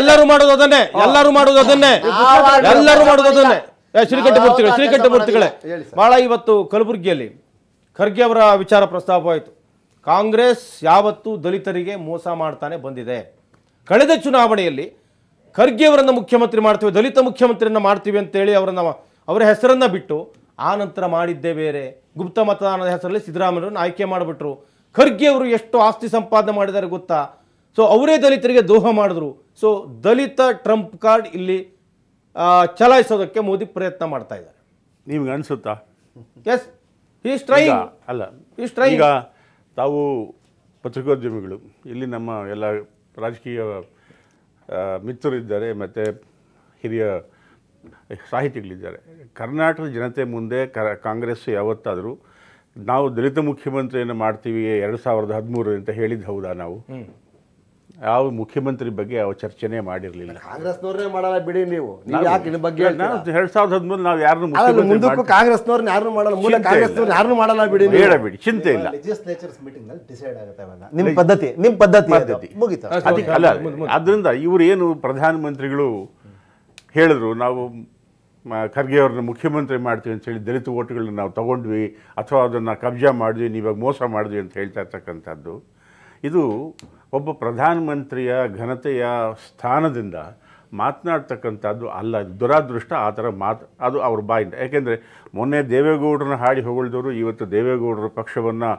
ಎಲ್ಲರೂ ಮಾಡೋದು ಅದನ್ನೇ ಎಲ್ಲರೂ ಮಾಡೋದು ಅದನ್ನೇ ಎಲ್ಲರೂ ಮಾಡೋದು ಅದನ್ನೇ ಶ್ರೀಕಂಠ ಮೂರ್ತಿಗಳು ಶ್ರೀಕಂಠ ಮೂರ್ತಿಗಳೇ ಬಹಳ ಇವತ್ತು ಕಲಬುರಗಿಯಲ್ಲಿ ಖರ್ಗೆ ಅವರ ವಿಚಾರ ಪ್ರಸ್ತಾಪ ಕಾಂಗ್ರೆಸ್ ಯಾವತ್ತೂ ದಲಿತರಿಗೆ ಮೋಸ ಮಾಡ್ತಾನೆ ಬಂದಿದೆ ಕಳೆದ ಚುನಾವಣೆಯಲ್ಲಿ ಖರ್ಗೆ ಅವರನ್ನು ಮುಖ್ಯಮಂತ್ರಿ ಮಾಡ್ತೀವಿ ದಲಿತ ಮುಖ್ಯಮಂತ್ರಿಯನ್ನು ಮಾಡ್ತೀವಿ ಅಂತೇಳಿ ಅವರನ್ನು ಅವರ ಹೆಸರನ್ನು ಬಿಟ್ಟು ಆ ನಂತರ ಮಾಡಿದ್ದೇ ಬೇರೆ ಗುಪ್ತ ಮತದಾನದ ಹೆಸರಲ್ಲಿ ಸಿದ್ದರಾಮಯ್ಯವರನ್ನು ಆಯ್ಕೆ ಮಾಡಿಬಿಟ್ರು ಖರ್ಗೆ ಅವರು ಎಷ್ಟು ಆಸ್ತಿ ಸಂಪಾದನೆ ಮಾಡಿದ್ದಾರೆ ಗೊತ್ತಾ ಸೊ ಅವರೇ ದಲಿತರಿಗೆ ದೋಹ ಮಾಡಿದ್ರು ಸೊ ದಲಿತ ಟ್ರಂಪ್ ಕಾರ್ಡ್ ಇಲ್ಲಿ ಚಲಾಯಿಸೋದಕ್ಕೆ ಮೋದಿ ಪ್ರಯತ್ನ ಮಾಡ್ತಾ ಇದ್ದಾರೆ ನಿಮ್ಗೆ ಅನಿಸುತ್ತಾ ಎಸ್ ಈ ಸ್ಟ್ರೈಕ್ ಅಲ್ಲ ಈ ಸ್ಟ್ರೈಕ್ ತಾವು ಪತ್ರಿಕೋದ್ಯಮಿಗಳು ಇಲ್ಲಿ ನಮ್ಮ ಎಲ್ಲ ರಾಜಕೀಯ ಮಿತ್ರರಿದ್ದಾರೆ ಮತ್ತು ಹಿರಿಯ ಸಾಹಿತಿಗಳಿದ್ದಾರೆ ಕರ್ನಾಟಕದ ಜನತೆ ಮುಂದೆ ಕಾಂಗ್ರೆಸ್ ಯಾವತ್ತಾದರೂ ನಾವು ದಲಿತ ಮುಖ್ಯಮಂತ್ರಿಯನ್ನು ಮಾಡ್ತೀವಿ ಎರಡು ಸಾವಿರದ ಹದಿಮೂರು ಅಂತ ಹೇಳಿದ್ದು ಹೌದಾ ನಾವು ಯಾವ ಮುಖ್ಯಮಂತ್ರಿ ಬಗ್ಗೆ ಯಾವ ಚರ್ಚೆನೇ ಮಾಡಿರಲಿಲ್ಲ ಕಾಂಗ್ರೆಸ್ನವ್ರನ್ನೇ ಮಾಡಲ್ಲ ಬಿಡಿ ನೀವು ಯಾಕೆ ಇದ್ರ ಬಗ್ಗೆ ಎರಡ್ ಸಾವಿರದ ಹದಿಮೂರು ನಾವು ಯಾರನ್ನು ಮುಂದಕ್ಕೂ ಕಾಂಗ್ರೆಸ್ನವ್ರನ್ನ ಯಾರನ್ನು ಮಾಡಲ್ಲ ಮೂಲ ಕಾಂಗ್ರೆಸ್ನವ್ರು ಯಾರನ್ನು ಮಾಡಲ್ಲ ಬಿಡಿ ಹೇಳಬೇಡಿ ಚಿಂತೆ ಇಲ್ಲ ಲೆಜಿಸ್ಲೇಚರ್ಸ್ ಮೀಟಿಂಗ್ ನಲ್ಲಿ ಡಿಸೈಡ್ ಆಗುತ್ತೆ ನಿಮ್ಮ ಪದ್ಧತಿ ನಿಮ್ಮ ಪದ್ಧತಿ ಪದ್ಧತಿ ಮುಗಿತು ಅದಕ್ಕೆ ಅದರಿಂದ ಇವರು ಏನು ಪ್ರಧಾನಮಂತ್ರಿಗಳು ಹೇಳಿದ್ರು ನಾವು ಖರ್ಗೆ ಅವ್ರನ್ನ ಮುಖ್ಯಮಂತ್ರಿ ಮಾಡ್ತೀವಿ ಅಂತ ಹೇಳಿ ದಲಿತ ಓಟುಗಳನ್ನ ನಾವು ತಗೊಂಡ್ವಿ ಅಥವಾ ಅದನ್ನು ಕಬ್ಜಾ ಮಾಡಿದ್ವಿ ನೀವಾಗ ಮೋಸ ಮಾಡಿದ್ವಿ ಅಂತ ಹೇಳ್ತಾ ಇರ್ತಕ್ಕಂಥದ್ದು ಇದು ಒಬ್ಬ ಪ್ರಧಾನಮಂತ್ರಿಯ ಘನತೆಯ ಸ್ಥಾನದಿಂದ ಮಾತನಾಡ್ತಕ್ಕಂಥದ್ದು ಅಲ್ಲ ದುರಾದೃಷ್ಟ ಆ ಥರ ಮಾತು ಅದು ಅವ್ರ ಬಾಯಿಂದ ಯಾಕೆಂದರೆ ಮೊನ್ನೆ ದೇವೇಗೌಡರನ್ನ ಹಾಡಿ ಹೊಗಳಿದವರು ಇವತ್ತು ದೇವೇಗೌಡರ ಪಕ್ಷವನ್ನು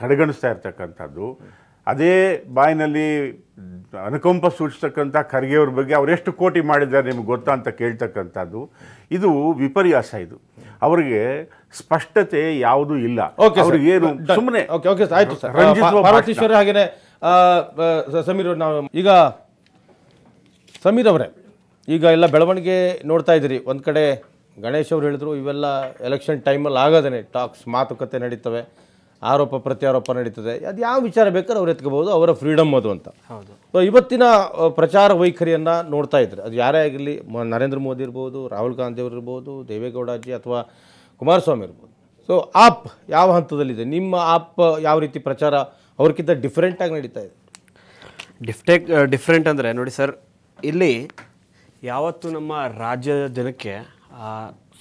ಕಡೆಗಣಿಸ್ತಾ ಇರ್ತಕ್ಕಂಥದ್ದು ಅದೇ ಬಾಯಿನಲ್ಲಿ ಅನುಕಂಪ ಸೂಚಿಸ್ತಕ್ಕಂಥ ಖರ್ಗೆಯವ್ರ ಬಗ್ಗೆ ಎಷ್ಟು ಕೋಟಿ ಮಾಡಿದ್ದಾರೆ ನಿಮ್ಗೆ ಗೊತ್ತಾ ಅಂತ ಕೇಳ್ತಕ್ಕಂಥದ್ದು ಇದು ವಿಪರ್ಯಾಸ ಇದು ಅವರಿಗೆ ಸ್ಪಷ್ಟತೆ ಯಾವುದೂ ಇಲ್ಲ ಏನು ಸುಮ್ಮನೆ ರಂಜಿಸುವ ಸಮೀರ್ ಅವರು ನಾವು ಈಗ ಸಮೀರ್ ಅವರೇ ಈಗ ಎಲ್ಲ ಬೆಳವಣಿಗೆ ನೋಡ್ತಾ ಇದ್ದೀರಿ ಒಂದು ಕಡೆ ಗಣೇಶ್ ಅವರು ಹೇಳಿದ್ರು ಇವೆಲ್ಲ ಎಲೆಕ್ಷನ್ ಟೈಮಲ್ಲಿ ಆಗೋದೇ ಟಾಕ್ಸ್ ಮಾತುಕತೆ ನಡೀತವೆ ಆರೋಪ ಪ್ರತ್ಯಾರೋಪ ನಡೀತದೆ ಅದು ಯಾವ ವಿಚಾರ ಬೇಕಾದ್ರೆ ಅವ್ರು ಎತ್ಕೋಬಹುದು ಅವರ ಫ್ರೀಡಮ್ ಅದು ಅಂತ ಹೌದು ಸೊ ಇವತ್ತಿನ ಪ್ರಚಾರ ವೈಖರಿಯನ್ನು ನೋಡ್ತಾ ಇದ್ದರೆ ಅದು ಯಾರೇ ಆಗಿರಲಿ ನರೇಂದ್ರ ಮೋದಿ ಇರ್ಬೋದು ರಾಹುಲ್ ಗಾಂಧಿ ಅವರು ಇರ್ಬೋದು ದೇವೇಗೌಡಾಜಿ ಅಥವಾ ಕುಮಾರಸ್ವಾಮಿ ಇರ್ಬೋದು ಸೊ ಆಪ್ ಯಾವ ಹಂತದಲ್ಲಿದೆ ನಿಮ್ಮ ಆಪ್ ಯಾವ ರೀತಿ ಪ್ರಚಾರ ಅವ್ರಿಗಿಂತ ಡಿಫ್ರೆಂಟಾಗಿ ನಡೀತಾ ಇದೆ ಡಿಫ್ಟೆಕ್ ಡಿಫ್ರೆಂಟ್ ಅಂದರೆ ನೋಡಿ ಸರ್ ಇಲ್ಲಿ ಯಾವತ್ತು ನಮ್ಮ ರಾಜ್ಯದ ಜನಕ್ಕೆ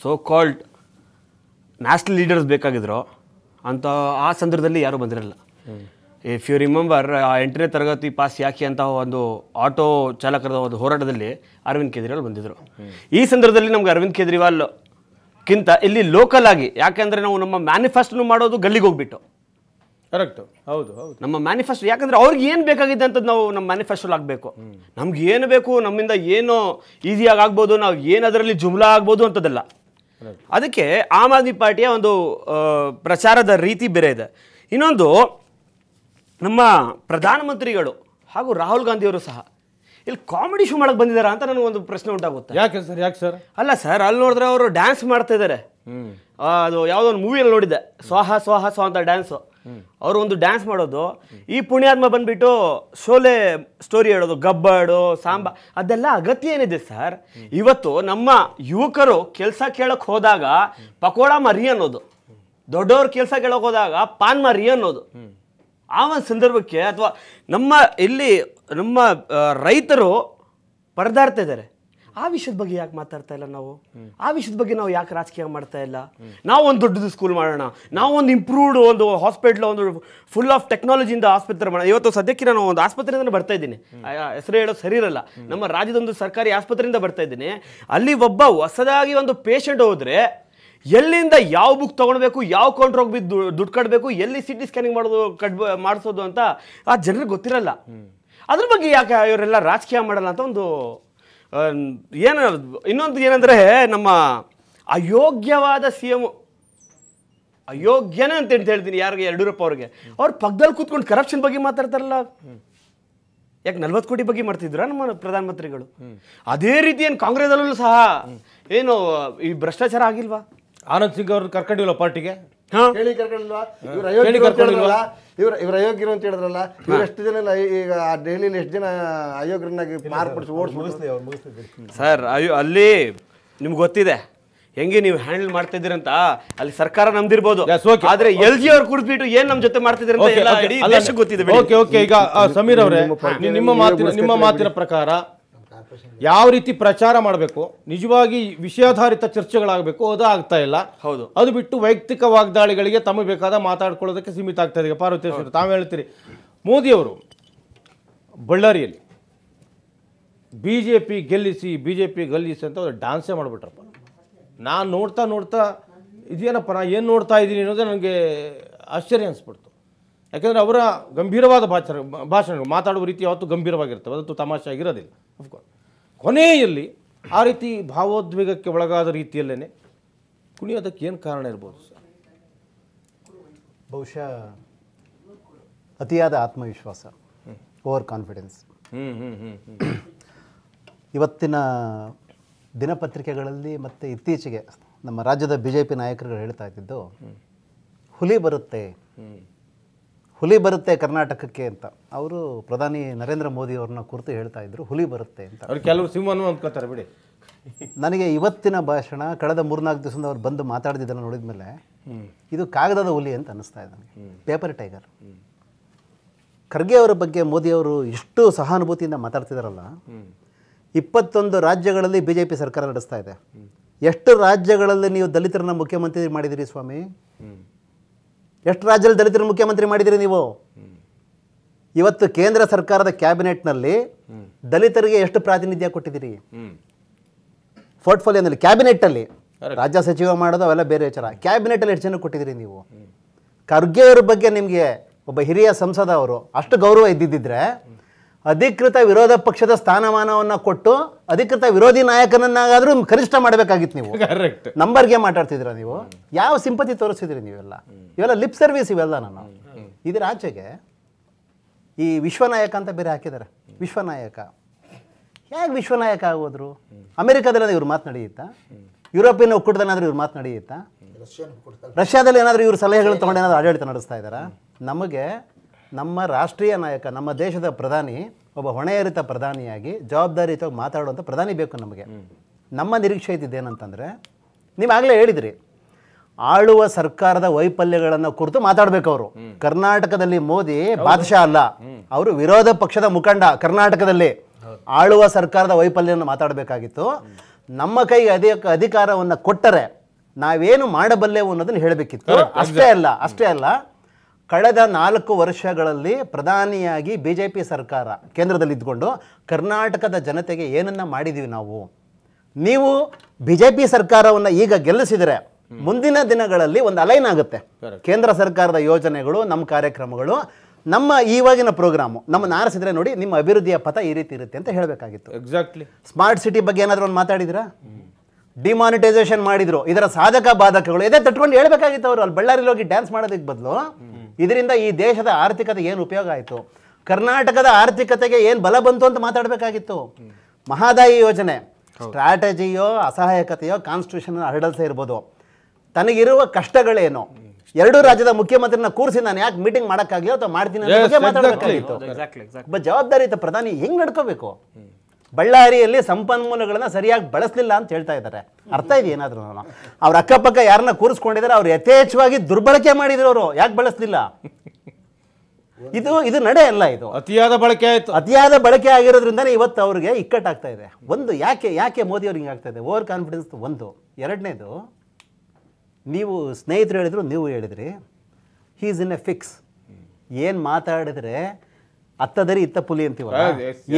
ಸೋ ಕಾಲ್ಡ್ ನ್ಯಾಷನಲ್ ಲೀಡರ್ಸ್ ಬೇಕಾಗಿದ್ರು ಅಂತ ಆ ಸಂದರ್ಭದಲ್ಲಿ ಯಾರೂ ಬಂದಿರಲ್ಲ ಇಫ್ ಯು ರಿಮೆಂಬರ್ ಆ ಎಂಟನೇ ತರಗತಿ ಪಾಸ್ ಯಾಕೆ ಅಂತ ಒಂದು ಆಟೋ ಚಾಲಕರದ ಒಂದು ಹೋರಾಟದಲ್ಲಿ ಅರವಿಂದ್ ಕೇಜ್ರಿವಾಲ್ ಬಂದಿದ್ದರು ಈ ಸಂದರ್ಭದಲ್ಲಿ ನಮ್ಗೆ ಅರವಿಂದ್ ಕೇಜ್ರಿವಾಲ್ ಇಲ್ಲಿ ಲೋಕಲ್ ಆಗಿ ಯಾಕೆಂದರೆ ನಾವು ನಮ್ಮ ಮ್ಯಾನಿಫೆಸ್ಟೋ ಮಾಡೋದು ಗಲ್ಲಿಗೆ ಹೋಗ್ಬಿಟ್ಟು ಕರೆಕ್ಟ್ ಹೌದು ಹೌದು ನಮ್ಮ ಮ್ಯಾನಿಫೆಸ್ಟೋ ಯಾಕಂದ್ರೆ ಅವ್ರಿಗೆ ಏನು ಬೇಕಾಗಿದೆ ಅಂತದ್ದು ನಾವು ನಮ್ಮ ಮ್ಯಾನಿಫೆಸ್ಟೋಲ್ ಆಗಬೇಕು ನಮ್ಗೆ ಏನು ಬೇಕು ನಮ್ಮಿಂದ ಏನು ಈಸಿಯಾಗಿ ಆಗ್ಬೋದು ನಾವು ಏನು ಅದರಲ್ಲಿ ಜುಮ್ಲಾ ಆಗ್ಬೋದು ಅಂತದಲ್ಲ ಅದಕ್ಕೆ ಆಮ್ ಆದ್ಮಿ ಪಾರ್ಟಿಯ ಒಂದು ಪ್ರಚಾರದ ರೀತಿ ಬೇರೆ ಇದೆ ಇನ್ನೊಂದು ನಮ್ಮ ಪ್ರಧಾನಮಂತ್ರಿಗಳು ಹಾಗೂ ರಾಹುಲ್ ಗಾಂಧಿಯವರು ಸಹ ಇಲ್ಲಿ ಕಾಮಿಡಿ ಶೋ ಮಾಡಕ್ ಬಂದಿದ್ದಾರೆ ಅಂತ ನನಗೆ ಒಂದು ಪ್ರಶ್ನೆ ಉಂಟಾಗುತ್ತೆ ಯಾಕೆ ಸರ್ ಯಾಕೆ ಸರ್ ಅಲ್ಲ ಸರ್ ಅಲ್ಲಿ ನೋಡಿದ್ರೆ ಅವರು ಡ್ಯಾನ್ಸ್ ಮಾಡ್ತಾ ಇದ್ದಾರೆ ಅದು ಯಾವುದೋ ಒಂದು ಮೂವಿಯಲ್ಲಿ ನೋಡಿದೆ ಸ್ವಾಹ ಸ್ವಾಹ ಸ್ವ ಅಂತ ಡ್ಯಾನ್ಸು ಅವರು ಒಂದು ಡ್ಯಾನ್ಸ್ ಮಾಡೋದು ಈ ಪುಣ್ಯಾತ್ಮ ಬಂದ್ಬಿಟ್ಟು ಶೋಲೆ ಸ್ಟೋರಿ ಹೇಳೋದು ಗಬ್ಬಾಡು ಸಾಂಬ ಅದೆಲ್ಲ ಅಗತ್ಯ ಏನಿದೆ ಸರ್ ಇವತ್ತು ನಮ್ಮ ಯುವಕರು ಕೆಲಸ ಕೇಳಕ್ಕೆ ಹೋದಾಗ ಪಕೋಡ ಮರಿ ಅನ್ನೋದು ದೊಡ್ಡವ್ರ ಕೆಲಸ ಕೇಳೋಕೆ ಹೋದಾಗ ಪಾನ್ ಮರಿ ಅನ್ನೋದು ಆ ಒಂದು ಸಂದರ್ಭಕ್ಕೆ ಅಥವಾ ನಮ್ಮ ಇಲ್ಲಿ ನಮ್ಮ ರೈತರು ಪರದಾಡ್ತಾ ಇದ್ದಾರೆ ಆ ವಿಷಯದ ಬಗ್ಗೆ ಯಾಕೆ ಮಾತಾಡ್ತಾ ಇಲ್ಲ ನಾವು ಆ ವಿಷಯದ ಬಗ್ಗೆ ನಾವು ಯಾಕೆ ರಾಜಕೀಯ ಮಾಡ್ತಾ ಇಲ್ಲ ನಾವು ಒಂದು ದೊಡ್ಡದು ಸ್ಕೂಲ್ ಮಾಡೋಣ ನಾವು ಒಂದು ಇಂಪ್ರೂವ್ಡ್ ಒಂದು ಹಾಸ್ಪಿಟ್ಲ್ ಒಂದು ಫುಲ್ ಆಫ್ ಟೆಕ್ನಾಲಜಿಯಿಂದ ಆಸ್ಪತ್ರೆ ಮಾಡೋಣ ಇವತ್ತು ಸದ್ಯಕ್ಕೆ ನಾನು ಒಂದು ಆಸ್ಪತ್ರೆಯಿಂದ ಬರ್ತಾ ಇದ್ದೀನಿ ಹೆಸರು ಹೇಳೋದು ಸರಿ ಇರಲ್ಲ ನಮ್ಮ ರಾಜ್ಯದ ಒಂದು ಸರ್ಕಾರಿ ಆಸ್ಪತ್ರೆಯಿಂದ ಬರ್ತಾ ಇದ್ದೀನಿ ಅಲ್ಲಿ ಒಬ್ಬ ಹೊಸದಾಗಿ ಒಂದು ಪೇಷಂಟ್ ಹೋದರೆ ಎಲ್ಲಿಂದ ಯಾವ ಬುಕ್ ತೊಗೊಳ್ಬೇಕು ಯಾವ ಕೌಂಟ್ರ್ ಬಿದ್ದು ದುಡ್ಡು ಕಟ್ಟಬೇಕು ಎಲ್ಲಿ ಸಿ ಟಿ ಸ್ಕ್ಯಾನಿಂಗ್ ಮಾಡೋದು ಕಟ್ ಮಾಡಿಸೋದು ಅಂತ ಆ ಜನರಿಗೆ ಗೊತ್ತಿರಲ್ಲ ಅದ್ರ ಬಗ್ಗೆ ಯಾಕೆ ಇವರೆಲ್ಲ ರಾಜಕೀಯ ಮಾಡಲ್ಲ ಅಂತ ಒಂದು ಏನ ಇನ್ನೊಂದು ಏನಂದರೆ ನಮ್ಮ ಅಯೋಗ್ಯವಾದ ಸಿ ಎಮ್ ಅಯೋಗ್ಯನೇ ಅಂತ ಹೇಳ್ತೀನಿ ಯಾರಿಗೆ ಯಡಿಯೂರಪ್ಪ ಅವ್ರಿಗೆ ಅವ್ರು ಪಕ್ಕದಲ್ಲಿ ಕೂತ್ಕೊಂಡು ಕರಪ್ಷನ್ ಬಗ್ಗೆ ಮಾತಾಡ್ತಾರಲ್ಲ ಯಾಕೆ ನಲ್ವತ್ತು ಕೋಟಿ ಬಗ್ಗೆ ಮಾಡ್ತಿದ್ರ ನಮ್ಮ ಪ್ರಧಾನಮಂತ್ರಿಗಳು ಅದೇ ರೀತಿ ಏನು ಕಾಂಗ್ರೆಸ್ ಸಹ ಏನು ಈ ಭ್ರಷ್ಟಾಚಾರ ಆಗಿಲ್ವಾ ಆನಂದ್ ಸಿಂಗ್ ಅವ್ರನ್ನ ಕರ್ಕೊಂಡಿಲ್ಲ ಪಾರ್ಟಿಗೆ ಕೇಳಿ ಕರ್ಕೊಂಡಿಲ್ವಾ ಇವ್ರು ಇವ್ರ ಅಯೋಗ್ಯರು ಅಂತ ಹೇಳಿದ್ರಲ್ಲ ಇವ್ರು ಎಷ್ಟು ಜನ ಈಗ ಆ ದೆಹಲಿಯಲ್ಲಿ ಎಷ್ಟು ಜನ ಅಯೋಗ್ಯರನ್ನಾಗಿ ಮಾರ್ಪಡಿಸಿ ಓಡಿಸ್ಬಿಡಿಸ್ಲಿ ಸರ್ ಅಯ್ಯೋ ಅಲ್ಲಿ ನಿಮ್ಗೆ ಗೊತ್ತಿದೆ ಹೆಂಗೆ ನೀವು ಹ್ಯಾಂಡಲ್ ಮಾಡ್ತಿದ್ದೀರಿ ಅಂತ ಅಲ್ಲಿ ಸರ್ಕಾರ ನಮ್ದಿರ್ಬೋದು ಆದ್ರೆ ಎಲ್ ಜಿ ಅವ್ರು ಕುಡಿದ್ಬಿಟ್ಟು ಏನ್ ನಮ್ ಜೊತೆ ಮಾಡ್ತಿದ್ದೀರಿ ಅಂತ ಗೊತ್ತಿದೆ ಓಕೆ ಓಕೆ ಈಗ ಸಮೀರ್ ಅವರೇ ನಿಮ್ಮ ಮಾತಿನ ನಿಮ್ಮ ಮಾತಿನ ಪ್ರಕಾರ ಯಾವ ರೀತಿ ಪ್ರಚಾರ ಮಾಡಬೇಕು ನಿಜವಾಗಿ ವಿಷಯಾಧಾರಿತ ಚರ್ಚೆಗಳಾಗಬೇಕು ಅದು ಆಗ್ತಾ ಇಲ್ಲ ಹೌದು ಅದು ಬಿಟ್ಟು ವೈಯಕ್ತಿಕ ವಾಗ್ದಾಳಿಗಳಿಗೆ ತಮಗೆ ಬೇಕಾದ ಮಾತಾಡ್ಕೊಳ್ಳೋದಕ್ಕೆ ಸೀಮಿತ ಆಗ್ತಾ ಇದೆ ಪಾರ್ವತೇಶ್ವರ ತಾವು ಹೇಳ್ತೀರಿ ಮೋದಿಯವರು ಬಳ್ಳಾರಿಯಲ್ಲಿ ಬಿ ಜೆ ಪಿ ಗೆಲ್ಲಿಸಿ ಬಿ ಜೆ ಪಿ ಗೆಲ್ಲಿಸಿ ಅಂತ ಅವ್ರು ಡ್ಯಾನ್ಸೇ ಮಾಡಿಬಿಟ್ರಪ್ಪ ನಾನು ನೋಡ್ತಾ ನೋಡ್ತಾ ಇದೇನಪ್ಪ ನಾ ಏನು ನೋಡ್ತಾ ಇದ್ದೀನಿ ಅನ್ನೋದೇ ನನಗೆ ಆಶ್ಚರ್ಯ ಅನಿಸ್ಬಿಡ್ತು ಯಾಕೆಂದರೆ ಅವರ ಗಂಭೀರವಾದ ಭಾಷಣ ಭಾಷಣಗಳು ಮಾತಾಡುವ ರೀತಿ ಯಾವತ್ತೂ ಗಂಭೀರವಾಗಿರ್ತವೆ ಅದಂತೂ ತಮಾಷೆ ಆಗಿರೋದಿಲ್ಲ ಅಫ್ಕೋರ್ಸ್ ಕೊನೆಯಲ್ಲಿ ಆ ರೀತಿ ಭಾವೋದ್ವೇಗಕ್ಕೆ ಒಳಗಾದ ರೀತಿಯಲ್ಲೇ ಕುಣಿಯೋದಕ್ಕೆ ಏನು ಕಾರಣ ಇರ್ಬೋದು ಸರ್ ಬಹುಶಃ ಅತಿಯಾದ ಆತ್ಮವಿಶ್ವಾಸ ಓವರ್ ಕಾನ್ಫಿಡೆನ್ಸ್ ಇವತ್ತಿನ ದಿನಪತ್ರಿಕೆಗಳಲ್ಲಿ ಮತ್ತು ಇತ್ತೀಚೆಗೆ ನಮ್ಮ ರಾಜ್ಯದ ಬಿ ಜೆ ಪಿ ನಾಯಕರುಗಳು ಹೇಳ್ತಾ ಇದ್ದಿದ್ದು ಹುಲಿ ಬರುತ್ತೆ ಹುಲಿ ಬರುತ್ತೆ ಕರ್ನಾಟಕಕ್ಕೆ ಅಂತ ಅವರು ಪ್ರಧಾನಿ ನರೇಂದ್ರ ಮೋದಿ ಅವ್ರನ್ನ ಕುರಿತು ಹೇಳ್ತಾ ಇದ್ರು ಹುಲಿ ಬರುತ್ತೆ ಅಂತ ಅವ್ರು ಕೆಲವರು ಸಿಂಹನೂ ಬಿಡಿ ನನಗೆ ಇವತ್ತಿನ ಭಾಷಣ ಕಳೆದ ಮೂರ್ನಾಲ್ಕು ದಿವಸದಿಂದ ಅವ್ರು ಬಂದು ಮಾತಾಡ್ತಿದ್ದನ್ನು ನೋಡಿದ ಮೇಲೆ ಇದು ಕಾಗದದ ಹುಲಿ ಅಂತ ಅನ್ನಿಸ್ತಾ ಇದೆ ನನಗೆ ಪೇಪರ್ ಟೈಗರ್ ಖರ್ಗೆ ಅವರ ಬಗ್ಗೆ ಅವರು ಎಷ್ಟು ಸಹಾನುಭೂತಿಯಿಂದ ಮಾತಾಡ್ತಿದಾರಲ್ಲ ಇಪ್ಪತ್ತೊಂದು ರಾಜ್ಯಗಳಲ್ಲಿ ಬಿ ಜೆ ಪಿ ಸರ್ಕಾರ ನಡೆಸ್ತಾ ಇದೆ ಎಷ್ಟು ರಾಜ್ಯಗಳಲ್ಲಿ ನೀವು ದಲಿತರನ್ನ ಮುಖ್ಯಮಂತ್ರಿ ಮಾಡಿದಿರಿ ಸ್ವಾಮಿ ಎಷ್ಟು ರಾಜ್ಯದಲ್ಲಿ ದಲಿತರು ಮುಖ್ಯಮಂತ್ರಿ ಮಾಡಿದಿರಿ ನೀವು ಇವತ್ತು ಕೇಂದ್ರ ಸರ್ಕಾರದ ಕ್ಯಾಬಿನೆಟ್ನಲ್ಲಿ ದಲಿತರಿಗೆ ಎಷ್ಟು ಪ್ರಾತಿನಿಧ್ಯ ಕೊಟ್ಟಿದ್ದೀರಿ ಪೋರ್ಟ್ಫೋಲಿಯೋನಲ್ಲಿ ಕ್ಯಾಬಿನೆಟ್ಟಲ್ಲಿ ರಾಜ್ಯ ಸಚಿವ ಮಾಡೋದು ಅವೆಲ್ಲ ಬೇರೆ ವಿಚಾರ ಕ್ಯಾಬಿನೆಟ್ಟಲ್ಲಿ ಎಷ್ಟು ಜನ ಕೊಟ್ಟಿದ್ದೀರಿ ನೀವು ಖರ್ಗೆಯವ್ರ ಬಗ್ಗೆ ನಿಮಗೆ ಒಬ್ಬ ಹಿರಿಯ ಸಂಸದ ಅವರು ಅಷ್ಟು ಗೌರವ ಇದ್ದಿದ್ದಿದ್ರೆ ಅಧಿಕೃತ ವಿರೋಧ ಪಕ್ಷದ ಸ್ಥಾನಮಾನವನ್ನು ಕೊಟ್ಟು ಅಧಿಕೃತ ವಿರೋಧಿ ನಾಯಕನನ್ನಾಗಾದರೂ ಕನಿಷ್ಠ ಮಾಡಬೇಕಾಗಿತ್ತು ನೀವು ಕರೆಕ್ಟ್ ನಂಬರ್ಗೆ ಮಾತಾಡ್ತಿದ್ರ ನೀವು ಯಾವ ಸಿಂಪತಿ ತೋರಿಸಿದ್ರಿ ನೀವೆಲ್ಲ ಇವೆಲ್ಲ ಲಿಪ್ ಸರ್ವಿಸ್ ಇವೆಲ್ಲ ನಾನು ಇದರ ಆಚೆಗೆ ಈ ವಿಶ್ವನಾಯಕ ಅಂತ ಬೇರೆ ಹಾಕಿದ್ದಾರೆ ವಿಶ್ವನಾಯಕ ಹೇಗೆ ವಿಶ್ವನಾಯಕ ಆಗೋದ್ರು ಅಮೆರಿಕದಲ್ಲಿ ಇವ್ರ ಮಾತು ನಡೆಯುತ್ತಾ ಯುರೋಪಿಯನ್ ಒಕ್ಕೂಟದಲ್ಲಾದರೂ ಇವ್ರ ಮಾತು ನಡೆಯುತ್ತಾ ರಷ್ಯಾದಲ್ಲಿ ಏನಾದರೂ ಇವ್ರ ಸಲಹೆಗಳನ್ನು ತೊಗೊಂಡು ಏನಾದರೂ ಆಡಳಿತ ನಡೆಸ್ತಾ ಇದ್ದಾರಾ ನಮಗೆ ನಮ್ಮ ರಾಷ್ಟ್ರೀಯ ನಾಯಕ ನಮ್ಮ ದೇಶದ ಪ್ರಧಾನಿ ಒಬ್ಬ ಹೊಣೆಯರಿತ ಪ್ರಧಾನಿಯಾಗಿ ಜವಾಬ್ದಾರಿಯುತವಾಗಿ ಮಾತಾಡುವಂಥ ಪ್ರಧಾನಿ ಬೇಕು ನಮಗೆ ನಮ್ಮ ನಿರೀಕ್ಷೆ ಇದ್ದಿದ್ದೇನಂತಂದರೆ ನೀವಾಗಲೇ ಹೇಳಿದಿರಿ ಆಳುವ ಸರ್ಕಾರದ ವೈಫಲ್ಯಗಳನ್ನು ಕುರಿತು ಮಾತಾಡಬೇಕು ಅವರು ಕರ್ನಾಟಕದಲ್ಲಿ ಮೋದಿ ಬಾದಶಾ ಅಲ್ಲ ಅವರು ವಿರೋಧ ಪಕ್ಷದ ಮುಖಂಡ ಕರ್ನಾಟಕದಲ್ಲಿ ಆಳುವ ಸರ್ಕಾರದ ವೈಫಲ್ಯವನ್ನು ಮಾತಾಡಬೇಕಾಗಿತ್ತು ನಮ್ಮ ಕೈಗೆ ಅಧಿಕ ಅಧಿಕಾರವನ್ನು ಕೊಟ್ಟರೆ ನಾವೇನು ಮಾಡಬಲ್ಲೆವು ಅನ್ನೋದನ್ನ ಹೇಳಬೇಕಿತ್ತು ಅಷ್ಟೇ ಅಲ್ಲ ಅಷ್ಟೇ ಅಲ್ಲ ಕಳೆದ ನಾಲ್ಕು ವರ್ಷಗಳಲ್ಲಿ ಪ್ರಧಾನಿಯಾಗಿ ಬಿ ಜೆ ಪಿ ಸರ್ಕಾರ ಕೇಂದ್ರದಲ್ಲಿ ಇದ್ಕೊಂಡು ಕರ್ನಾಟಕದ ಜನತೆಗೆ ಏನನ್ನು ಮಾಡಿದ್ದೀವಿ ನಾವು ನೀವು ಬಿ ಜೆ ಪಿ ಸರ್ಕಾರವನ್ನು ಈಗ ಗೆಲ್ಲಿಸಿದರೆ ಮುಂದಿನ ದಿನಗಳಲ್ಲಿ ಒಂದು ಅಲೈನ್ ಆಗುತ್ತೆ ಕೇಂದ್ರ ಸರ್ಕಾರದ ಯೋಜನೆಗಳು ನಮ್ಮ ಕಾರ್ಯಕ್ರಮಗಳು ನಮ್ಮ ಇವಾಗಿನ ಪ್ರೋಗ್ರಾಮು ನಮ್ಮ ಆರಿಸಿದ್ರೆ ನೋಡಿ ನಿಮ್ಮ ಅಭಿವೃದ್ಧಿಯ ಪಥ ಈ ರೀತಿ ಇರುತ್ತೆ ಅಂತ ಹೇಳಬೇಕಾಗಿತ್ತು ಎಕ್ಸಾಕ್ಟ್ಲಿ ಸ್ಮಾರ್ಟ್ ಸಿಟಿ ಬಗ್ಗೆ ಏನಾದರೂ ಒಂದು ಮಾತಾಡಿದಿರಾ ಡಿಮಾನಿಟೈಸೇಷನ್ ಮಾಡಿದ್ರು ಇದರ ಸಾಧಕ ಬಾಧಕಗಳು ಇದೇ ತಟ್ಕೊಂಡು ಹೇಳ್ಬೇಕಾಗಿತ್ತು ಅವರು ಅಲ್ಲಿ ಬಳ್ಳಾರಿಲಿ ಹೋಗಿ ಡ್ಯಾನ್ಸ್ ಮಾಡೋದಕ್ಕೆ ಬದಲು ಇದರಿಂದ ಈ ದೇಶದ ಆರ್ಥಿಕತೆ ಏನು ಉಪಯೋಗ ಆಯಿತು ಕರ್ನಾಟಕದ ಆರ್ಥಿಕತೆಗೆ ಏನು ಬಲ ಬಂತು ಅಂತ ಮಾತಾಡಬೇಕಾಗಿತ್ತು ಮಹಾದಾಯಿ ಯೋಜನೆ ಸ್ಟ್ರಾಟಜಿಯೋ ಅಸಹಾಯಕತೆಯೋ ಕಾನ್ಸ್ಟಿಟ್ಯೂಷನ್ ಹರಡಲ್ಸ ಇರ್ಬೋದು ತನಗಿರುವ ಕಷ್ಟಗಳೇನು ಎರಡು ರಾಜ್ಯದ ಮುಖ್ಯಮಂತ್ರಿನ ಕೂರಿಸಿ ನಾನು ಯಾಕೆ ಮೀಟಿಂಗ್ ಮಾಡೋಕ್ಕಾಗಲಿಲ್ಲ ಅಥವಾ ಮಾಡ್ತೀನಿ ಮಾತಾಡಬೇಕಾಗಿತ್ತು ಬಟ್ ಜವಾಬ್ದಾರಿಯುತ ಪ್ರಧಾನಿ ಹೆಂಗ್ ನಡ್ಕೋಬೇಕು ಬಳ್ಳಾರಿಯಲ್ಲಿ ಸಂಪನ್ಮೂಲಗಳನ್ನು ಸರಿಯಾಗಿ ಬಳಸಲಿಲ್ಲ ಅಂತ ಹೇಳ್ತಾ ಇದ್ದಾರೆ ಅರ್ಥ ಇದೆ ಏನಾದರೂ ಅವ್ರ ಅಕ್ಕಪಕ್ಕ ಯಾರನ್ನ ಕೂರಿಸ್ಕೊಂಡಿದ್ದಾರೆ ಅವ್ರು ಯಥೇಚ್ಛವಾಗಿ ದುರ್ಬಳಕೆ ಮಾಡಿದ್ರು ಯಾಕೆ ಬಳಸಲಿಲ್ಲ ಇದು ಇದು ನಡೆ ಅಲ್ಲ ಇದು ಅತಿಯಾದ ಬಳಕೆ ಆಯಿತು ಅತಿಯಾದ ಬಳಕೆ ಆಗಿರೋದ್ರಿಂದನೇ ಇವತ್ತು ಅವ್ರಿಗೆ ಇಕ್ಕಟ್ಟಾಗ್ತಾ ಇದೆ ಒಂದು ಯಾಕೆ ಯಾಕೆ ಮೋದಿ ಅವ್ರಿಗೆ ಆಗ್ತಾ ಇದೆ ಓವರ್ ಕಾನ್ಫಿಡೆನ್ಸ್ ಒಂದು ಎರಡನೇದು ನೀವು ಸ್ನೇಹಿತರು ಹೇಳಿದ್ರು ನೀವು ಹೇಳಿದ್ರಿ he is in a fix ಏನು ಮಾತಾಡಿದ್ರೆ ಅತ್ತದರಿ ಇತ್ತ ಪುಲಿ ಅಂತೀವಲ್ಲ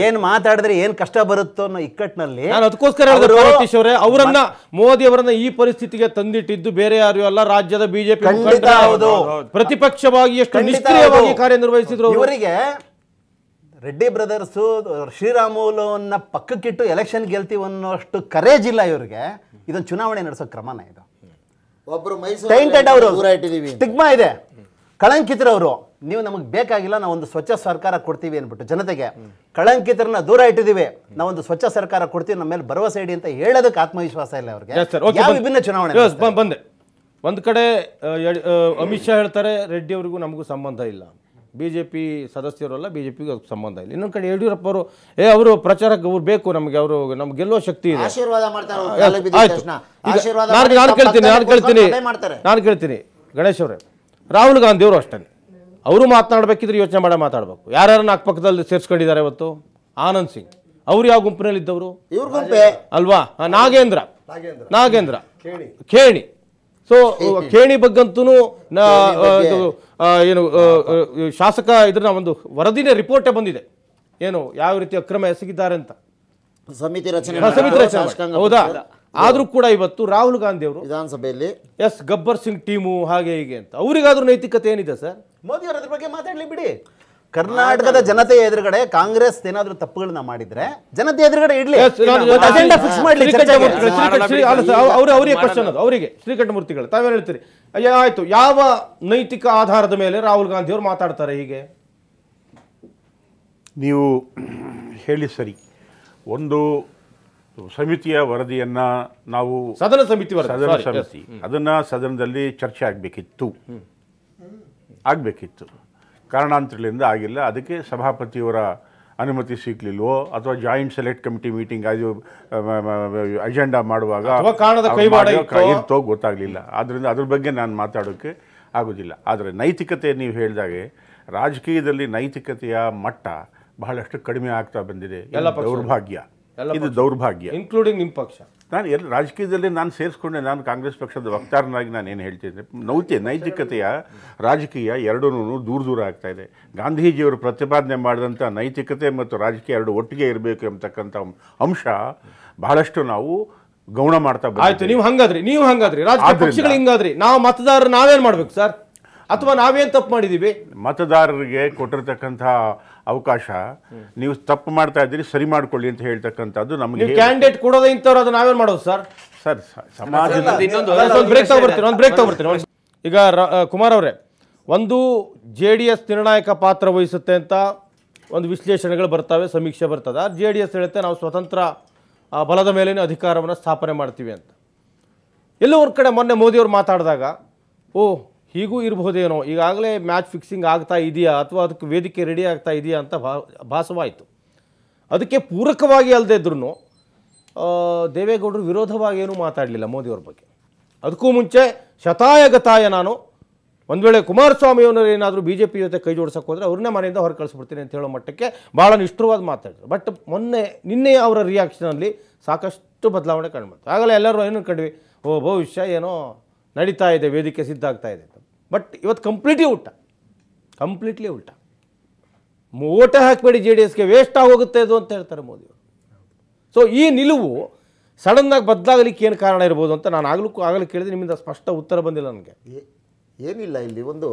ಏನ್ ಮಾತಾಡಿದ್ರೆ ಏನ್ ಕಷ್ಟ ಬರುತ್ತೋ ಅನ್ನೋ ಇಕ್ಕಟ್ಟಿನಲ್ಲಿ ಅದಕ್ಕೋಸ್ಕರ ಸತೀಶ್ ಅವರೇ ಅವರನ್ನ ಮೋದಿ ಅವರನ್ನ ಈ ಪರಿಸ್ಥಿತಿಗೆ ತಂದಿಟ್ಟಿದ್ದು ಬೇರೆ ಯಾರು ಅಲ್ಲ ರಾಜ್ಯದ ಬಿಜೆಪಿ ಪ್ರತಿಪಕ್ಷವಾಗಿ ಎಷ್ಟು ನಿಷ್ಕ್ರಿಯವಾಗಿ ಕಾರ್ಯನಿರ್ವಹಿಸಿದ್ರು ಇವರಿಗೆ ರೆಡ್ಡಿ ಬ್ರದರ್ಸು ಶ್ರೀರಾಮುಲುವನ್ನ ಪಕ್ಕಕ್ಕಿಟ್ಟು ಎಲೆಕ್ಷನ್ ಗೆಲ್ತೀವಿ ಅನ್ನೋಷ್ಟು ಕರೇಜ್ ಇಲ್ಲ ಇವರಿಗೆ ಇದೊಂದು ಚುನಾವಣೆ ನಡೆಸೋ ಕ್ರಮನ ಇದು ಒಬ್ಬರು ಮೈಸೂರು ಸ್ಟಿಗ್ಮಾ ಇದೆ ಕಳಂಕಿತರವರು ನೀವು ನಮಗೆ ಬೇಕಾಗಿಲ್ಲ ನಾವು ಒಂದು ಸ್ವಚ್ಛ ಸರ್ಕಾರ ಕೊಡ್ತೀವಿ ಅಂದ್ಬಿಟ್ಟು ಜನತೆಗೆ ಕಳಂಕಿತರನ್ನ ದೂರ ಇಟ್ಟಿದ್ದೀವಿ ನಾವೊಂದು ಸ್ವಚ್ಛ ಸರ್ಕಾರ ಕೊಡ್ತೀವಿ ನಮ್ಮ ಮೇಲೆ ಭರವಸೆ ಇಡಿ ಅಂತ ಹೇಳೋದಕ್ಕೆ ಆತ್ಮವಿಶ್ವಾಸ ಇಲ್ಲ ಅವ್ರಿಗೆ ವಿಭಿನ್ನ ಚುನಾವಣೆ ಬಂದೆ ಒಂದು ಕಡೆ ಅಮಿತ್ ಶಾ ಹೇಳ್ತಾರೆ ರೆಡ್ಡಿ ಅವರಿಗೂ ನಮಗೂ ಸಂಬಂಧ ಇಲ್ಲ ಬಿ ಜೆ ಪಿ ಸದಸ್ಯರಲ್ಲ ಬಿ ಜೆ ಸಂಬಂಧ ಇಲ್ಲ ಇನ್ನೊಂದು ಕಡೆ ಯಡಿಯೂರಪ್ಪ ಅವರು ಏ ಅವರು ಪ್ರಚಾರಕ್ಕೆ ಅವ್ರು ಬೇಕು ನಮಗೆ ಅವರು ನಮ್ಗೆ ಗೆಲ್ಲುವ ಶಕ್ತಿ ಇದೆ ನಾನು ಕೇಳ್ತೀನಿ ನಾನು ಕೇಳ್ತೀನಿ ನಾನು ಕೇಳ್ತೀನಿ ಗಣೇಶ್ ಅವರೇ ರಾಹುಲ್ ಗಾಂಧಿ ಅವರು ಅಷ್ಟೇ ಅವರು ಮಾತನಾಡಬೇಕಿದ್ರೆ ಯೋಚನೆ ಮಾಡೋ ಮಾತಾಡಬೇಕು ನಾಲ್ಕು ಪಕ್ಕದಲ್ಲಿ ಸೇರಿಸ್ಕೊಂಡಿದ್ದಾರೆ ಇವತ್ತು ಆನಂದ್ ಸಿಂಗ್ ಅವ್ರು ಯಾವ ಗುಂಪೆ ಅಲ್ವಾ ನಾಗೇಂದ್ರ ನಾಗೇಂದ್ರ ಖೇಣಿ ಸೊ ಖೇಣಿ ಬಗ್ಗಂತೂ ಏನು ಶಾಸಕ ಇದ್ರ ಒಂದು ವರದಿನೇ ರಿಪೋರ್ಟೆ ಬಂದಿದೆ ಏನು ಯಾವ ರೀತಿ ಅಕ್ರಮ ಎಸಗಿದ್ದಾರೆ ಅಂತ ಸಮಿತಿ ರಚನೆ ಹೌದಾ ಆದ್ರೂ ಕೂಡ ಇವತ್ತು ರಾಹುಲ್ ಗಾಂಧಿ ಅವರು ವಿಧಾನಸಭೆಯಲ್ಲಿ ಎಸ್ ಗಬ್ಬರ್ ಸಿಂಗ್ ಟೀಮು ಹಾಗೆ ಹೀಗೆ ಅಂತ ಅವರಿಗಾದ್ರೂ ನೈತಿಕತೆ ಏನಿದೆ ಸರ್ ಮೋದಿಯವರು ಅದ್ರ ಬಗ್ಗೆ ಮಾತಾಡಲಿ ಬಿಡಿ ಕರ್ನಾಟಕದ ಜನತೆ ಎದುರುಗಡೆ ಕಾಂಗ್ರೆಸ್ ಏನಾದರೂ ತಪ್ಪುಗಳನ್ನ ಮಾಡಿದ್ರೆ ಜನತೆ ಎದುರುಗಡೆ ಇಡ್ಲಿ ಫಿಕ್ಸ್ ಮಾಡ್ಲಿ ಅವರಿಗೆ ಕ್ವಶನ್ ಅದು ಅವರಿಗೆ ಶ್ರೀಕಂಠಮೂರ್ತಿಗಳು ಹೇಳ್ತೀರಿ ಆಯ್ತು ಯಾವ ನೈತಿಕ ಆಧಾರದ ಮೇಲೆ ರಾಹುಲ್ ಗಾಂಧಿ ಅವರು ಮಾತಾಡ್ತಾರೆ ಹೀಗೆ ನೀವು ಹೇಳಿ ಸರಿ ಒಂದು ಸಮಿತಿಯ ವರದಿಯನ್ನ ನಾವು ಸದನ ಸಮಿತಿ ಸದನ ಸಮಿತಿ ಅದನ್ನ ಸದನದಲ್ಲಿ ಚರ್ಚೆ ಆಗಬೇಕಿತ್ತು ಆಗಬೇಕಿತ್ತು ಕಾರಣಾಂತರಗಳಿಂದ ಆಗಿಲ್ಲ ಅದಕ್ಕೆ ಸಭಾಪತಿಯವರ ಅನುಮತಿ ಸಿಗ್ಲಿಲ್ವೋ ಅಥವಾ ಜಾಯಿಂಟ್ ಸೆಲೆಕ್ಟ್ ಕಮಿಟಿ ಮೀಟಿಂಗ್ ಅದು ಅಜೆಂಡಾ ಮಾಡುವಾಗ ಇರ್ತೋ ಗೊತ್ತಾಗಲಿಲ್ಲ ಆದ್ದರಿಂದ ಅದ್ರ ಬಗ್ಗೆ ನಾನು ಮಾತಾಡೋಕ್ಕೆ ಆಗೋದಿಲ್ಲ ಆದರೆ ನೈತಿಕತೆ ನೀವು ಹೇಳಿದಾಗೆ ರಾಜಕೀಯದಲ್ಲಿ ನೈತಿಕತೆಯ ಮಟ್ಟ ಬಹಳಷ್ಟು ಕಡಿಮೆ ಆಗ್ತಾ ಬಂದಿದೆ ಎಲ್ಲ ದೌರ್ಭಾಗ್ಯ ಇದು ದೌರ್ಭಾಗ್ಯ ಇನ್ಕ್ಲೂಡಿಂಗ್ ನಿಮ್ಮ ಪಕ್ಷ ನಾನು ಎಲ್ಲ ರಾಜಕೀಯದಲ್ಲಿ ನಾನು ಸೇರಿಸ್ಕೊಂಡೆ ನಾನು ಕಾಂಗ್ರೆಸ್ ಪಕ್ಷದ ವಕ್ತಾರನಾಗಿ ನಾನು ಏನು ಹೇಳ್ತಿದ್ದೆ ನೌತ್ಯ ನೈತಿಕತೆಯ ರಾಜಕೀಯ ಎರಡೂ ದೂರ ದೂರ ಆಗ್ತಾ ಇದೆ ಗಾಂಧೀಜಿಯವರು ಪ್ರತಿಪಾದನೆ ಮಾಡಿದಂಥ ನೈತಿಕತೆ ಮತ್ತು ರಾಜಕೀಯ ಎರಡು ಒಟ್ಟಿಗೆ ಇರಬೇಕು ಎಂಬತಕ್ಕಂಥ ಅಂಶ ಬಹಳಷ್ಟು ನಾವು ಗೌಣ ಮಾಡ್ತಾ ಆಯ್ತು ನೀವು ಹಂಗಾದ್ರಿ ನೀವು ಹಂಗಾದ್ರಿ ರಾಜಕೀಯ ಪಕ್ಷಗಳು ಹಿಂಗಾದ್ರಿ ನಾವು ಮತದಾರರು ನಾವೇನು ಮಾಡ್ಬೇಕು ಸರ್ ಅಥವಾ ನಾವೇನು ತಪ್ಪು ಮಾಡಿದ್ದೀವಿ ಮತದಾರರಿಗೆ ಕೊಟ್ಟಿರ್ತಕ್ಕಂಥ ಅವಕಾಶ ನೀವು ತಪ್ಪು ಮಾಡ್ತಾ ಇದ್ದೀರಿ ಸರಿ ಮಾಡ್ಕೊಳ್ಳಿ ಅಂತ ಹೇಳ್ತಕ್ಕಂಥದ್ದು ನಮಗೆ ಕ್ಯಾಂಡಿಡೇಟ್ ಕೊಡೋದೇ ಇಂಥವ್ರು ಅದು ನಾವೇನು ಮಾಡೋದು ಸರ್ ಸರ್ ಸಮಾಜ ಈಗ ಕುಮಾರ್ ಅವರೇ ಒಂದು ಜೆ ಡಿ ಎಸ್ ನಿರ್ಣಾಯಕ ಪಾತ್ರ ವಹಿಸುತ್ತೆ ಅಂತ ಒಂದು ವಿಶ್ಲೇಷಣೆಗಳು ಬರ್ತವೆ ಸಮೀಕ್ಷೆ ಬರ್ತದೆ ಜೆ ಡಿ ಎಸ್ ಹೇಳುತ್ತೆ ನಾವು ಸ್ವತಂತ್ರ ಬಲದ ಮೇಲೇ ಅಧಿಕಾರವನ್ನು ಸ್ಥಾಪನೆ ಮಾಡ್ತೀವಿ ಅಂತ ಎಲ್ಲೋ ಒಂದು ಕಡೆ ಮೊನ್ನೆ ಮೋದಿಯವರು ಮಾತಾಡಿದಾಗ ಓ ಹೀಗೂ ಇರಬಹುದೇನೋ ಈಗಾಗಲೇ ಮ್ಯಾಚ್ ಫಿಕ್ಸಿಂಗ್ ಆಗ್ತಾ ಇದೆಯಾ ಅಥವಾ ಅದಕ್ಕೆ ವೇದಿಕೆ ರೆಡಿ ಆಗ್ತಾ ಇದೆಯಾ ಅಂತ ಭಾ ಭಾಸವಾಯಿತು ಅದಕ್ಕೆ ಪೂರಕವಾಗಿ ಅಲ್ಲದೇ ಇದ್ರೂ ದೇವೇಗೌಡರು ವಿರೋಧವಾಗಿ ಏನೂ ಮಾತಾಡಲಿಲ್ಲ ಮೋದಿಯವ್ರ ಬಗ್ಗೆ ಅದಕ್ಕೂ ಮುಂಚೆ ಶತಾಯಗತಾಯ ನಾನು ಒಂದು ವೇಳೆ ಕುಮಾರಸ್ವಾಮಿಯವ್ರನ್ನ ಏನಾದರೂ ಬಿ ಜೆ ಪಿ ಜೊತೆ ಕೈ ಜೋಡಿಸೋಕೆ ಹೋದರೆ ಅವ್ರನ್ನೇ ಮನೆಯಿಂದ ಹೊರ ಕಳಿಸ್ಬಿಡ್ತೀನಿ ಅಂತ ಹೇಳೋ ಮಟ್ಟಕ್ಕೆ ಭಾಳ ನಿಷ್ಠುರವಾದ ಮಾತಾಡಿದ್ರು ಬಟ್ ಮೊನ್ನೆ ನಿನ್ನೆ ಅವರ ರಿಯಾಕ್ಷನಲ್ಲಿ ಸಾಕಷ್ಟು ಬದಲಾವಣೆ ಕಂಡು ಆಗಲೇ ಎಲ್ಲರೂ ಏನು ಕಂಡ್ವಿ ಓ ಭವಿಷ್ಯ ಏನೋ ನಡೀತಾ ಇದೆ ವೇದಿಕೆ ಸಿದ್ಧ ಆಗ್ತಾ ಇದೆ ಬಟ್ ಇವತ್ತು ಕಂಪ್ಲೀಟ್ಲಿ ಉಲ್ಟ ಕಂಪ್ಲೀಟ್ಲಿ ಉಲ್ಟ ಮೋಟ ಹಾಕಬೇಡಿ ಜೆ ಡಿ ಎಸ್ಗೆ ವೇಸ್ಟ್ ಆಗೋಗುತ್ತೆ ಅದು ಅಂತ ಹೇಳ್ತಾರೆ ಮೋದಿಯವರು ಸೊ ಈ ನಿಲುವು ಸಡನ್ನಾಗಿ ಬದಲಾಗಲಿಕ್ಕೆ ಏನು ಕಾರಣ ಇರ್ಬೋದು ಅಂತ ನಾನು ಆಗ್ಲಿಕ್ಕೂ ಆಗಲಿ ಕೇಳಿದ್ರೆ ನಿಮ್ಮಿಂದ ಸ್ಪಷ್ಟ ಉತ್ತರ ಬಂದಿಲ್ಲ ನನಗೆ ಏನಿಲ್ಲ ಇಲ್ಲಿ ಒಂದು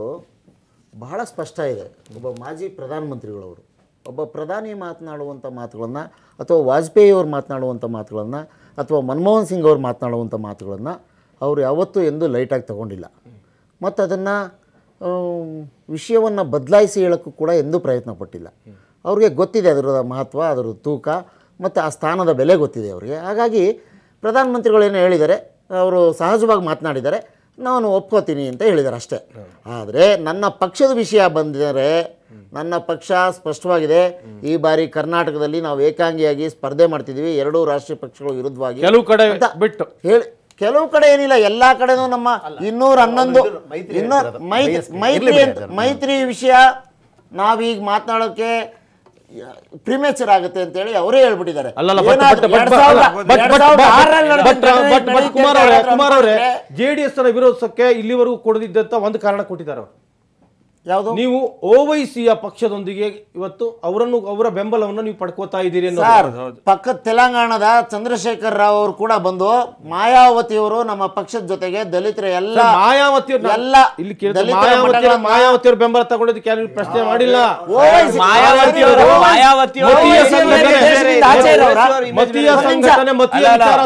ಬಹಳ ಸ್ಪಷ್ಟ ಇದೆ ಒಬ್ಬ ಮಾಜಿ ಪ್ರಧಾನಮಂತ್ರಿಗಳವರು ಒಬ್ಬ ಪ್ರಧಾನಿ ಮಾತನಾಡುವಂಥ ಮಾತುಗಳನ್ನು ಅಥವಾ ವಾಜಪೇಯಿ ಅವರು ಮಾತನಾಡುವಂಥ ಮಾತುಗಳನ್ನು ಅಥವಾ ಮನಮೋಹನ್ ಸಿಂಗ್ ಅವರು ಮಾತನಾಡುವಂಥ ಮಾತುಗಳನ್ನು ಅವರು ಯಾವತ್ತೂ ಎಂದು ಲೈಟಾಗಿ ತಗೊಂಡಿಲ್ಲ ಮತ್ತು ಅದನ್ನು ವಿಷಯವನ್ನು ಬದಲಾಯಿಸಿ ಹೇಳೋಕ್ಕೂ ಕೂಡ ಎಂದೂ ಪ್ರಯತ್ನ ಪಟ್ಟಿಲ್ಲ ಅವ್ರಿಗೆ ಗೊತ್ತಿದೆ ಅದರ ಮಹತ್ವ ಅದರ ತೂಕ ಮತ್ತು ಆ ಸ್ಥಾನದ ಬೆಲೆ ಗೊತ್ತಿದೆ ಅವರಿಗೆ ಹಾಗಾಗಿ ಪ್ರಧಾನಮಂತ್ರಿಗಳೇನು ಹೇಳಿದ್ದಾರೆ ಅವರು ಸಹಜವಾಗಿ ಮಾತನಾಡಿದ್ದಾರೆ ನಾನು ಒಪ್ಕೋತೀನಿ ಅಂತ ಹೇಳಿದ್ದಾರೆ ಅಷ್ಟೇ ಆದರೆ ನನ್ನ ಪಕ್ಷದ ವಿಷಯ ಬಂದಿದ್ದಾರೆ ನನ್ನ ಪಕ್ಷ ಸ್ಪಷ್ಟವಾಗಿದೆ ಈ ಬಾರಿ ಕರ್ನಾಟಕದಲ್ಲಿ ನಾವು ಏಕಾಂಗಿಯಾಗಿ ಸ್ಪರ್ಧೆ ಮಾಡ್ತಿದ್ದೀವಿ ಎರಡೂ ರಾಷ್ಟ್ರೀಯ ಪಕ್ಷಗಳ ವಿರುದ್ಧವಾಗಿ ಕೆಲವು ಕಡೆ ಬಿಟ್ಟು ಹೇಳಿ ಕೆಲವು ಕಡೆ ಏನಿಲ್ಲ ಎಲ್ಲಾ ಕಡೆನೂ ನಮ್ಮ ಇನ್ನೂರ ಹನ್ನೊಂದು ಮೈತ್ರಿ ಮೈತ್ರಿ ವಿಷಯ ನಾವೀಗ ಮಾತನಾಡೋಕೆ ಪ್ರಿಮೇಚರ್ ಆಗುತ್ತೆ ಅಂತ ಹೇಳಿ ಅವರೇ ಹೇಳ್ಬಿಟ್ಟಿದ್ದಾರೆ ಜೆ ಅವರೇ ಎಸ್ ಅನ್ನ ವಿರೋಧಿಸಕ್ಕೆ ಇಲ್ಲಿವರೆಗೂ ಕೊಡದಿದ್ದಂತ ಒಂದು ಕಾರಣ ಕೊಟ್ಟಿದ್ದಾರೆ ಯಾವುದು ನೀವು ಓವೈಸಿಯ ಪಕ್ಷದೊಂದಿಗೆ ಇವತ್ತು ಅವರನ್ನು ಅವರ ಬೆಂಬಲವನ್ನು ನೀವು ಪಡ್ಕೋತಾ ಇದ್ದೀರಿ ಪಕ್ಕ ತೆಲಂಗಾಣದ ಚಂದ್ರಶೇಖರ್ ರಾವ್ ಅವರು ಕೂಡ ಬಂದು ಮಾಯಾವತಿಯವರು ನಮ್ಮ ಪಕ್ಷದ ಜೊತೆಗೆ ದಲಿತರ ಎಲ್ಲ ಮಾಯಾವತಿ ಎಲ್ಲ ಇಲ್ಲಿ ಮಾಯಾವತಿಯವರು ಬೆಂಬಲ ತಗೊಳ್ಳೋದಕ್ಕೆ ಪ್ರಶ್ನೆ ಮಾಡಿಲ್ಲ ಮಾಯಾವತಿ ಸಂಘಟನೆ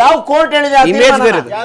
ಯಾವ ಕೋರ್ಟ್ ಯಾವ ಕೋರ್ಟ್ ಹೇಳಿದೆ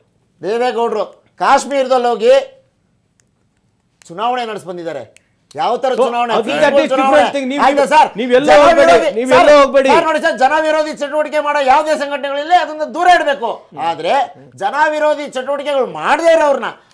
ದೇವೇಗೌಡರು ಕಾಶ್ಮೀರದಲ್ಲಿ ಹೋಗಿ ಚುನಾವಣೆ ಬಂದಿದ್ದಾರೆ ಯಾವ ತರ ಚುನಾವಣೆ ಜನ ವಿರೋಧಿ ಚಟುವಟಿಕೆ ಮಾಡೋ ಯಾವುದೇ ಸಂಘಟನೆಗಳಿಲ್ಲ ಅದನ್ನ ದೂರ ಇಡಬೇಕು ಆದ್ರೆ ಜನ ವಿರೋಧಿ ಚಟುವಟಿಕೆಗಳು ಮಾಡದೇ ಅವ್ರನ್ನ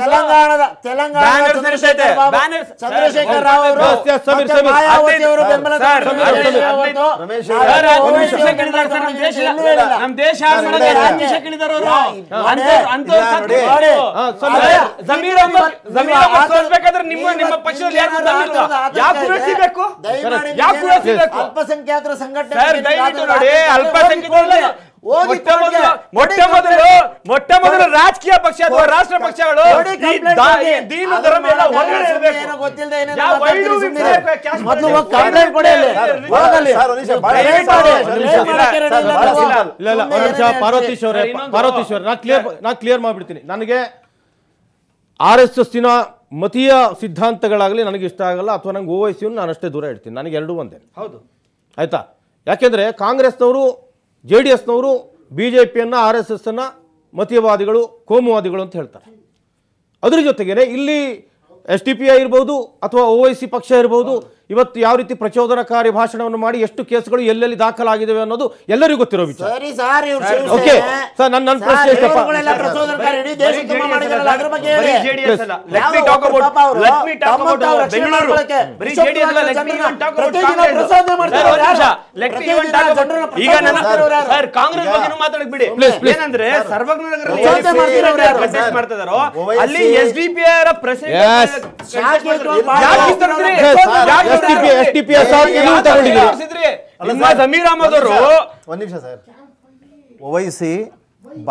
ತೆಲಂಗಾಣದ ತೆಲಂಗಾಣ ಚಂದ್ರಶೇಖರ್ ರಾವ್ ಅವರು ದೇಶ ಅಲ್ಪಸಂಖ್ಯಾತರ ಸಂಘಟನೆ ಮೊಟ್ಟ ಮೊದಲು ಮೊಟ್ಟ ಮೊದಲು ರಾಜಕೀಯ ಪಕ್ಷ ಅಥವಾ ರಾಷ್ಟ್ರ ಪಕ್ಷಗಳು ದೀನು ಧರ್ಮ ಎಲ್ಲ ಹೊರಗಡೆ ಇರಬೇಕು ಗೊತ್ತಿಲ್ಲದೆ ಏನೇನೋ ಮೊದಲು ಹೋಗಿ ಕಂಪ್ಲೇಂಟ್ ಕೊಡಿ ಅಲ್ಲಿ ಹೋಗಲಿ ಇಲ್ಲ ಇಲ್ಲ ಒಂದು ನಿಮಿಷ ಪಾರ್ವತೀಶ್ ಅವರೇ ಪಾರ್ವತೀಶ್ ಅವರೇ ಕ್ಲಿಯರ್ ನಾನು ಕ್ಲಿಯರ್ ಮಾಡಿಬಿಡ್ತೀನಿ ನನಗೆ ಆರ್ ಎಸ್ ಎಸ್ಸಿನ ಮತೀಯ ಸಿದ್ಧಾಂತಗಳಾಗಲಿ ನನಗೆ ಇಷ್ಟ ಆಗಲ್ಲ ಅಥವಾ ನಂಗೆ ಓ ವಯಸ್ಸಿನ ನಾನು ಅಷ್ಟೇ ದೂರ ಇಡ್ತೀನಿ ನನಗೆ ಎರಡೂ ಒಂದೇ ಹೌದು ಆಯ್ತಾ ಯಾಕೆಂದರೆ ಕಾಂಗ್ರೆಸ್ನವರು ಜೆ ಡಿ ಎಸ್ನವರು ಬಿ ಜೆ ಪಿಯನ್ನು ಆರ್ ಎಸ್ ಎಸ್ಸನ್ನು ಮತೀಯವಾದಿಗಳು ಕೋಮುವಾದಿಗಳು ಅಂತ ಹೇಳ್ತಾರೆ ಅದರ ಜೊತೆಗೇನೆ ಇಲ್ಲಿ ಎಸ್ ಟಿ ಪಿ ಐ ಇರ್ಬೋದು ಅಥವಾ ಒ ವೈ ಸಿ ಪಕ್ಷ ಇರ್ಬೋದು ಇವತ್ತು ಯಾವ ರೀತಿ ಪ್ರಚೋದನಕಾರಿ ಭಾಷಣವನ್ನು ಮಾಡಿ ಎಷ್ಟು ಕೇಸ್ಗಳು ಎಲ್ಲೆಲ್ಲಿ ದಾಖಲಾಗಿದ್ದಾವೆ ಅನ್ನೋದು ಎಲ್ಲರಿಗೂ ಗೊತ್ತಿರೋ ವಿಚಾರ ನನ್ನ ಸರ್ವಜ್ಞ ಎಸ್ ಪಿ ಸಮೀರ್ ಅಹಮದ್ ನಿಮಿಷ ಸರ್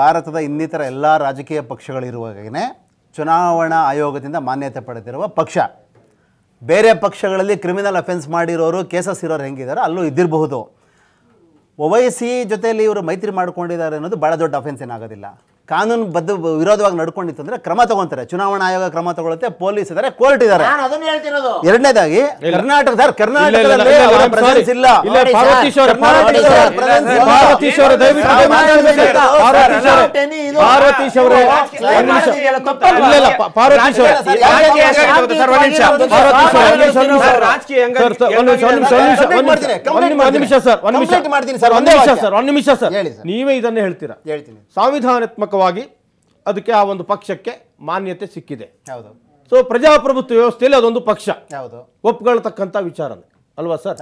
ಭಾರತದ ಇನ್ನಿತರ ಎಲ್ಲ ರಾಜಕೀಯ ಪಕ್ಷಗಳಿರುವಾಗನೇ ಚುನಾವಣಾ ಆಯೋಗದಿಂದ ಮಾನ್ಯತೆ ಪಡೆದಿರುವ ಪಕ್ಷ ಬೇರೆ ಪಕ್ಷಗಳಲ್ಲಿ ಕ್ರಿಮಿನಲ್ ಅಫೆನ್ಸ್ ಮಾಡಿರೋರು ಕೇಸಸ್ ಇರೋರು ಹೆಂಗಿದ್ದಾರೆ ಅಲ್ಲೂ ಇದ್ದಿರಬಹುದು ಒವೈಸಿ ಜೊತೆಯಲ್ಲಿ ಇವರು ಮೈತ್ರಿ ಮಾಡ್ಕೊಂಡಿದ್ದಾರೆ ಅನ್ನೋದು ಭಾಳ ದೊಡ್ಡ ಅಫೆನ್ಸ್ ಏನಾಗೋದಿಲ್ಲ ಕಾನೂನು ಬದ್ಧ ವಿರೋಧವಾಗಿ ನಡ್ಕೊಂಡಿತ್ತು ಅಂದ್ರೆ ಕ್ರಮ ತಗೊಂತಾರೆ ಚುನಾವಣಾ ಆಯೋಗ ಕ್ರಮ ತಗೊಳ್ಳುತ್ತೆ ಪೊಲೀಸ್ ಇದಾರೆ ಕೋರ್ಟ್ ಇದಾರೆ ಎರಡನೇದಾಗಿ ಕರ್ನಾಟಕ ಸರ್ ಕರ್ನಾಟಕ ನೀವೇ ಇದನ್ನ ಹೇಳ್ತೀರಾ ಸಂವಿಧಾನಾತ್ಮಕ ಮೂಲಕವಾಗಿ ಅದಕ್ಕೆ ಆ ಒಂದು ಪಕ್ಷಕ್ಕೆ ಮಾನ್ಯತೆ ಸಿಕ್ಕಿದೆ ಹೌದು ಸೊ ಪ್ರಜಾಪ್ರಭುತ್ವ ವ್ಯವಸ್ಥೆಯಲ್ಲಿ ಅದೊಂದು ಪಕ್ಷ ಹೌದು ಒಪ್ಕೊಳ್ತಕ್ಕಂಥ ವಿಚಾರ ಅಲ್ವಾ ಸರ್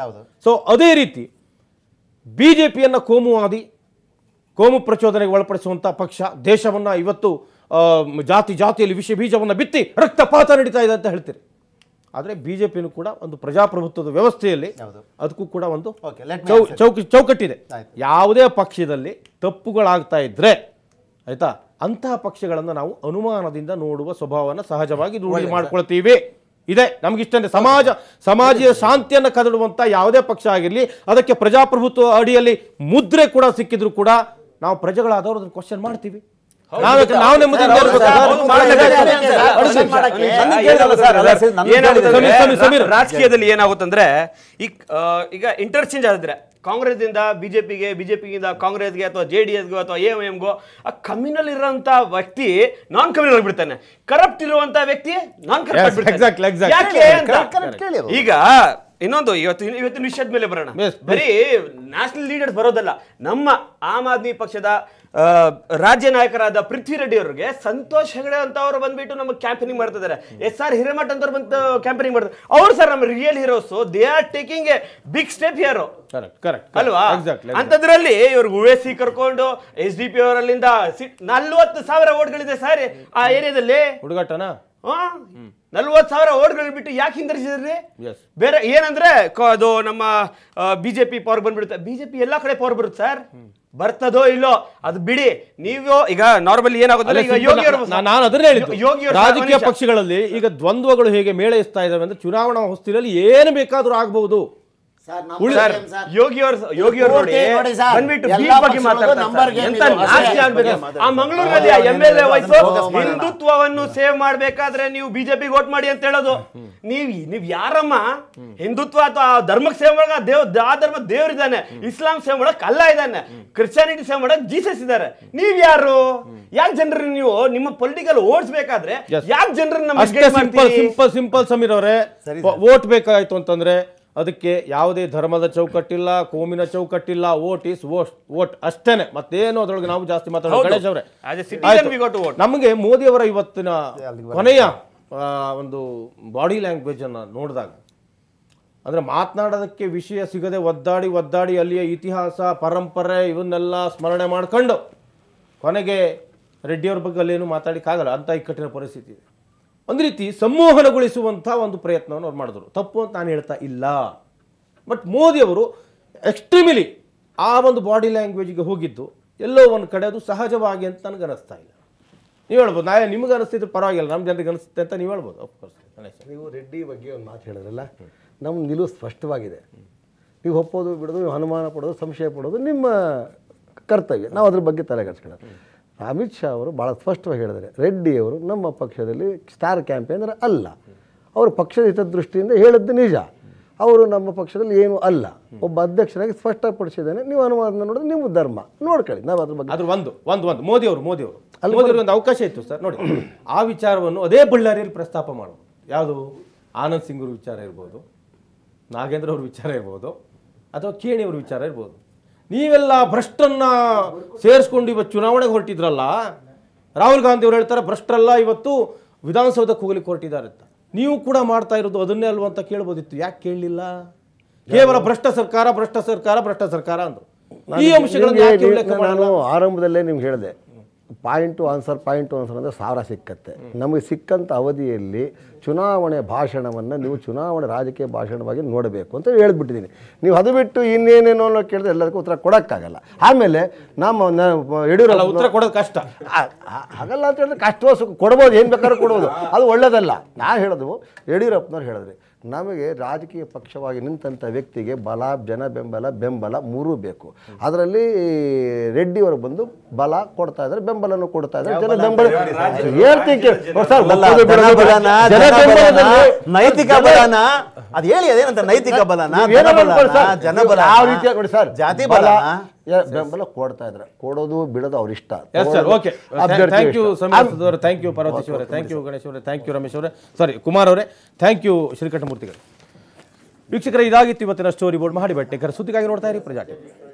ಸೊ ಅದೇ ರೀತಿ ಬಿ ಜೆ ಪಿಯನ್ನು ಕೋಮುವಾದಿ ಕೋಮು ಪ್ರಚೋದನೆಗೆ ಒಳಪಡಿಸುವಂಥ ಪಕ್ಷ ದೇಶವನ್ನ ಇವತ್ತು ಜಾತಿ ಜಾತಿಯಲ್ಲಿ ವಿಷ ಬೀಜವನ್ನು ಬಿತ್ತಿ ರಕ್ತಪಾತ ನಡೀತಾ ಇದೆ ಅಂತ ಹೇಳ್ತೀರಿ ಆದರೆ ಬಿ ಕೂಡ ಒಂದು ಪ್ರಜಾಪ್ರಭುತ್ವದ ವ್ಯವಸ್ಥೆಯಲ್ಲಿ ಅದಕ್ಕೂ ಕೂಡ ಒಂದು ಚೌಕಟ್ಟಿದೆ ಯಾವುದೇ ಪಕ್ಷದಲ್ಲಿ ತಪ್ಪುಗಳಾಗ್ತಾ ಇದ್ರೆ ಆಯ್ತಾ ಅಂತಹ ಪಕ್ಷಗಳನ್ನು ನಾವು ಅನುಮಾನದಿಂದ ನೋಡುವ ಸ್ವಭಾವವನ್ನು ಸಹಜವಾಗಿ ರೂಢಿ ಮಾಡ್ಕೊಳ್ತೀವಿ ಇದೆ ನಮಗಿಷ್ಟೇ ಸಮಾಜ ಸಮಾಜದ ಶಾಂತಿಯನ್ನು ಕದಡುವಂಥ ಯಾವುದೇ ಪಕ್ಷ ಆಗಿರಲಿ ಅದಕ್ಕೆ ಪ್ರಜಾಪ್ರಭುತ್ವ ಅಡಿಯಲ್ಲಿ ಮುದ್ರೆ ಕೂಡ ಸಿಕ್ಕಿದ್ರು ಕೂಡ ನಾವು ಪ್ರಜೆಗಳಾದವ್ರು ಅದನ್ನು ಕ್ವಶನ್ ಮಾಡ್ತೀವಿ ರಾಜಕೀಯದಲ್ಲಿ ಏನಾಗುತ್ತಂದ್ರೆ ಈಗ ಈಗ ಇಂಟರ್ಚೇಂಜ್ ಆದ್ರೆ ಕಾಂಗ್ರೆಸ್ದಿಂದ ಬಿ ಜೆ ಪಿಗೆ ಬಿ ಜೆ ಪಿಗಿಂದ ಕಾಂಗ್ರೆಸ್ಗೆ ಅಥವಾ ಜೆ ಡಿ ಎಸ್ಗೋ ಅಥವಾ ಎ ಎಮ್ ಎಮ್ಗೋ ಆ ಕಮ್ಯುನಲ್ ಇರೋಂಥ ವ್ಯಕ್ತಿ ನಾನ್ ಕಮ್ಯುನಲ್ ಆಗಿಬಿಡ್ತಾನೆ ಕರಪ್ಟ್ ಇರುವಂತಹ ವ್ಯಕ್ತಿ ನಾನ್ ಕರಪ್ಟ್ ಈಗ ಇನ್ನೊಂದು ಇವತ್ತು ಇವತ್ತಿನ ವಿಷಯದ ಮೇಲೆ ಬರೋಣ ಬರೀ ನ್ಯಾಷನಲ್ ಲೀಡರ್ಸ್ ಬರೋದಲ್ಲ ನಮ್ಮ ಆಮ್ ಆದ್ಮಿ ಪಕ್ಷದ ರಾಜ್ಯ ನಾಯಕರಾದ ಪೃಥ್ವಿ ರೆಡ್ಡಿ ಅವರಿಗೆ ಸಂತೋಷ್ ಹೆಗಡೆ ಅಂತ ಅವರು ಬಂದ್ಬಿಟ್ಟು ನಮ್ಗೆ ಕ್ಯಾಂಪೇನಿಂಗ್ ಮಾಡ್ತಾ ಇದ್ದಾರೆ ಎಸ್ ಆರ್ ಹಿರೇಮಠ್ ಅಂತವ್ರು ಬಂದು ಕ್ಯಾಂಪೇನಿಂಗ್ ಮಾಡ್ತಾರೆ ಅವ್ರು ಸರ್ ನಮ್ಮ real heroes they are taking a big step here ಅಲ್ವಾ ಅಂತದ್ರಲ್ಲಿ ಇವ್ರಿಗೆ ಸಿ ಕರ್ಕೊಂಡು ಎಸ್ ಡಿ ಪಿ ಅವರಲ್ಲಿಂದ ನಲ್ವತ್ತು ಸಾವಿರ ಓಟ್ಗಳಿದೆ ಸರ್ ಆ ಏರಿಯಾದಲ್ಲಿ ಹುಡುಗಾಟನಾ ನಲ್ವತ್ತು ಸಾವಿರ ಓಟ್ಗಳು ಬಿಟ್ಟು ಯಾಕೆ ಹಿಂದರಿಸಿದ್ರಿ ಬೇರೆ ಏನಂದ್ರೆ ಅದು ನಮ್ಮ ಬಿಜೆಪಿ ಪವರ್ ಬಂದ್ಬಿಡುತ್ತೆ ಬಿಜೆಪಿ ಎಲ್ಲಾ ಕಡೆ ಪವರ್ ಬರುತ್ತೆ ಸರ್ ಬರ್ತದೋ ಇಲ್ಲೋ ಅದು ಬಿಡಿ ನೀವು ಈಗ ನಾರ್ಮಲ್ ಏನಾಗುತ್ತೆ ನಾನು ಅದನ್ನ ಹೇಳಿದ್ದು ರಾಜಕೀಯ ಪಕ್ಷಗಳಲ್ಲಿ ಈಗ ದ್ವಂದ್ವಗಳು ಹೇಗೆ ಮೇಳೈಸ್ತಾ ಇದಾವೆ ಅಂದ್ರೆ ಚುನಾವಣಾ ಹೊಸ್ತಿಲಲ್ಲಿ ಏನು ಬೇಕಾದರೂ ಆಗಬಹುದು ಹಿಂದುತ್ವವನ್ನು ಸೇವ್ ಮಾಡ್ಬೇಕಾದ್ರೆ ನೀವು ಬಿಜೆಪಿ ಓಟ್ ಮಾಡಿ ಅಂತ ಹೇಳೋದು ನೀವ್ ನೀವ್ ಯಾರಮ್ಮ ಹಿಂದುತ್ವ ಅಥವಾ ಧರ್ಮಕ್ಕೆ ಸೇವ್ ಮಾಡ ದೇವ್ ಆ ಧರ್ಮ ದೇವ್ರಿದ್ದಾನೆ ಇಸ್ಲಾಂ ಸೇವ್ ಮಾಡಕ್ ಅಲ್ಲ ಇದ್ದಾನೆ ಕ್ರಿಶ್ಚಿಯಾನಿಟಿ ಸೇವ್ ಮಾಡಕ್ ಜೀಸಸ್ ಇದ್ದಾರೆ ನೀವ್ ಯಾರು ಯಾಕೆ ಜನರು ನೀವು ನಿಮ್ಮ ಪೊಲಿಟಿಕಲ್ ಓಟ್ಸ್ ಬೇಕಾದ್ರೆ ಯಾಕೆ ಜನರನ್ನ ಸಿಂಪಲ್ ಸಿಂಪಲ್ ಸಮೀರ್ ಅವರೇ ಓಟ್ ಬೇಕಾಯ್ತು ಅಂತಂದ್ರೆ ಅದಕ್ಕೆ ಯಾವುದೇ ಧರ್ಮದ ಚೌಕಟ್ಟಿಲ್ಲ ಕೋಮಿನ ಚೌಕಟ್ಟಿಲ್ಲ ವೋಟ್ ಈಸ್ ವೋಟ್ ವೋಟ್ ಅಷ್ಟೇನೆ ಮತ್ತೇನು ಅದರೊಳಗೆ ನಾವು ಜಾಸ್ತಿ ಮಾತಾಡೋದು ಗಣೇಶ್ ಅವರೇ ನಮಗೆ ಮೋದಿ ಅವರ ಇವತ್ತಿನ ಕೊನೆಯ ಒಂದು ಬಾಡಿ ಲ್ಯಾಂಗ್ವೇಜ್ ಅನ್ನ ನೋಡಿದಾಗ ಅಂದ್ರೆ ಮಾತನಾಡೋದಕ್ಕೆ ವಿಷಯ ಸಿಗದೆ ಒದ್ದಾಡಿ ಒದ್ದಾಡಿ ಅಲ್ಲಿಯ ಇತಿಹಾಸ ಪರಂಪರೆ ಇವನ್ನೆಲ್ಲ ಸ್ಮರಣೆ ಮಾಡ್ಕೊಂಡು ಕೊನೆಗೆ ರೆಡ್ಡಿಯವ್ರ ಬಗ್ಗೆ ಏನು ಮಾತಾಡಿಕ್ಕಾಗಲ್ಲ ಅಂತ ಇಕ್ಕಟ್ಟಿನ ಪರಿಸ್ಥಿತಿ ಇದೆ ಒಂದು ರೀತಿ ಸಂಮೋಹನಗೊಳಿಸುವಂಥ ಒಂದು ಪ್ರಯತ್ನವನ್ನು ಅವ್ರು ಮಾಡಿದ್ರು ತಪ್ಪು ಅಂತ ನಾನು ಹೇಳ್ತಾ ಇಲ್ಲ ಬಟ್ ಮೋದಿಯವರು ಎಕ್ಸ್ಟ್ರೀಮಿಲಿ ಆ ಒಂದು ಬಾಡಿ ಲ್ಯಾಂಗ್ವೇಜ್ಗೆ ಹೋಗಿದ್ದು ಎಲ್ಲೋ ಒಂದು ಕಡೆ ಅದು ಸಹಜವಾಗಿ ಅಂತ ನನಗೆ ಅನಿಸ್ತಾ ಇಲ್ಲ ನೀವು ಹೇಳ್ಬೋದು ನಾ ನಿಮ್ಗೆ ಅನಿಸ್ತಿದ್ರೆ ಪರವಾಗಿಲ್ಲ ನಮ್ಮ ಜನರಿಗೆ ಅನಿಸುತ್ತೆ ಅಂತ ನೀವು ಹೇಳ್ಬೋದು ಅಫ್ಕೋರ್ಸ್ ನೀವು ರೆಡ್ಡಿ ಬಗ್ಗೆ ಒಂದು ಮಾತು ಹೇಳಿದ್ರಲ್ಲ ನಮ್ಮ ನಿಲುವು ಸ್ಪಷ್ಟವಾಗಿದೆ ನೀವು ಒಪ್ಪೋದು ಬಿಡೋದು ನೀವು ಅನುಮಾನ ಪಡೋದು ಸಂಶಯ ಪಡೋದು ನಿಮ್ಮ ಕರ್ತವ್ಯ ನಾವು ಅದ್ರ ಬಗ್ಗೆ ತಲೆ ಅಮಿತ್ ಶಾ ಅವರು ಭಾಳ ಸ್ಪಷ್ಟವಾಗಿ ರೆಡ್ಡಿ ರೆಡ್ಡಿಯವರು ನಮ್ಮ ಪಕ್ಷದಲ್ಲಿ ಸ್ಟಾರ್ ಕ್ಯಾಂಪೇನರ್ ಅಲ್ಲ ಅವರು ಪಕ್ಷದ ಹಿತದೃಷ್ಟಿಯಿಂದ ಹೇಳಿದ್ದು ನಿಜ ಅವರು ನಮ್ಮ ಪಕ್ಷದಲ್ಲಿ ಏನು ಅಲ್ಲ ಒಬ್ಬ ಅಧ್ಯಕ್ಷರಾಗಿ ಸ್ಪಷ್ಟಪಡಿಸಿದ್ದಾನೆ ನೀವು ಅನುವಾದ ನೋಡಿದ್ರೆ ನಿಮ್ಮ ಧರ್ಮ ನೋಡ್ಕೊಳ್ಳಿ ನಾವು ಅದ್ರ ಬಗ್ಗೆ ಅದ್ರ ಒಂದು ಒಂದು ಒಂದು ಮೋದಿ ಅವರು ಮೋದಿ ಅವರು ಅಲ್ಲಿ ಒಂದು ಅವಕಾಶ ಇತ್ತು ಸರ್ ನೋಡಿ ಆ ವಿಚಾರವನ್ನು ಅದೇ ಬಳ್ಳಾರಿಯಲ್ಲಿ ಪ್ರಸ್ತಾಪ ಮಾಡೋದು ಯಾವುದು ಆನಂದ್ ಸಿಂಗ್ ಅವ್ರ ವಿಚಾರ ಇರ್ಬೋದು ನಾಗೇಂದ್ರ ಅವ್ರ ವಿಚಾರ ಇರ್ಬೋದು ಅಥವಾ ಕೇಣಿ ಅವ್ರ ವಿಚಾರ ಇರ್ಬೋದು ನೀವೆಲ್ಲ ಭ್ರಷ್ಟನ್ನ ಸೇರಿಸ್ಕೊಂಡು ಇವತ್ತು ಚುನಾವಣೆಗೆ ಹೊರಟಿದ್ರಲ್ಲ ರಾಹುಲ್ ಗಾಂಧಿ ಅವರು ಹೇಳ್ತಾರೆ ಭ್ರಷ್ಟರಲ್ಲ ಇವತ್ತು ವಿಧಾನಸೌಧಕ್ಕೆ ಹೋಗ್ಲಿಕ್ಕೆ ಹೊರಟಿದ್ದಾರೆ ಅಂತ ನೀವು ಕೂಡ ಮಾಡ್ತಾ ಇರೋದು ಅದನ್ನೇ ಅಲ್ವ ಅಂತ ಕೇಳ್ಬೋದಿತ್ತು ಯಾಕೆ ಕೇಳಲಿಲ್ಲ ಕೇವಲ ಭ್ರಷ್ಟ ಸರ್ಕಾರ ಭ್ರಷ್ಟ ಸರ್ಕಾರ ಭ್ರಷ್ಟ ಸರ್ಕಾರ ಅಂದರು ಈ ಅಂಶಗಳನ್ನು ಆರಂಭದಲ್ಲೇ ನಿಮ್ಗೆ ಹೇಳಿದೆ ಪಾಯಿಂಟು ಆನ್ಸರ್ ಪಾಯಿಂಟು ಆನ್ಸರ್ ಅಂದರೆ ಸಾವಿರ ಸಿಕ್ಕತ್ತೆ ನಮಗೆ ಸಿಕ್ಕಂಥ ಅವಧಿಯಲ್ಲಿ ಚುನಾವಣೆ ಭಾಷಣವನ್ನು ನೀವು ಚುನಾವಣೆ ರಾಜಕೀಯ ಭಾಷಣವಾಗಿ ನೋಡಬೇಕು ಅಂತ ಹೇಳ್ಬಿಟ್ಟಿದ್ದೀನಿ ನೀವು ಅದು ಬಿಟ್ಟು ಇನ್ನೇನೇನೋ ಅನ್ನೋ ಕೇಳಿದ್ರೆ ಎಲ್ಲದಕ್ಕೂ ಉತ್ತರ ಕೊಡೋಕ್ಕಾಗಲ್ಲ ಆಮೇಲೆ ನಮ್ಮ ಯಡಿಯೂರಪ್ಪ ಉತ್ತರ ಕೊಡೋದು ಕಷ್ಟ ಹಾಗಲ್ಲ ಅಂತ ಹೇಳಿದ್ರೆ ಕಷ್ಟವೋ ಸುಖ ಕೊಡ್ಬೋದು ಏನು ಬೇಕಾದ್ರೂ ಕೊಡ್ಬೋದು ಅದು ಒಳ್ಳೆಯದಲ್ಲ ನಾನು ಹೇಳೋದು ಯಡಿಯೂರಪ್ಪನವ್ರು ಹೇಳಿದ್ರಿ ನಮಗೆ ರಾಜಕೀಯ ಪಕ್ಷವಾಗಿ ನಿಂತಂಥ ವ್ಯಕ್ತಿಗೆ ಬಲ ಜನ ಬೆಂಬಲ ಬೆಂಬಲ ಮೂರೂ ಬೇಕು ಅದರಲ್ಲಿ ಅವರು ಬಂದು ಬಲ ಕೊಡ್ತಾ ಇದ್ದಾರೆ ಬೆಂಬಲನೂ ಕೊಡ್ತಾ ಇದ್ದಾರೆ ಜನ ಬೆಂಬಲ ನೈತಿಕ ಬಲನ ಅದು ಹೇಳಿ ಅದೇನಂತ ನೈತಿಕ ಬಲನ ಜನಬಲ ಆ ರೀತಿಯಾಗಿ ಸರ್ ಜಾತಿ ಬಲ ಬೆಂಬಲ ಕೊಡ್ತಾ ಇದ್ರು ಕೊಡೋದು ಬಿಡೋದು ಅವರಿಷ್ಟ ಇಷ್ಟ sir okay thank you Sameer thank you Parvateesh ಅವರೇ ಥ್ಯಾಂಕ್ ಯು ಗಣೇಶ್ ಅವರೇ ಥ್ಯಾಂಕ್ ಯು ರಮೇಶ್ ಅವರೇ ಸಾರಿ ಕುಮಾರ್ ಅವರೇ ಥ್ಯಾಂಕ್ ಯು ಶ್ರೀಕಂಠಮೂರ್ತಿಗಳು ವೀಕ್ಷಕರೇ ಇದಾಗಿತ್ತು ಇವತ್ತಿನ ಸ್ಟೋರಿ ಬೋರ್ಡ್ ಮಾಡಿ ಬೆಟ್ಟೆ ಸುದ್ದಿಗಾಗಿ ನೋಡ್ತಾ ಇರಿ ಪ್ರಜಾಟೆ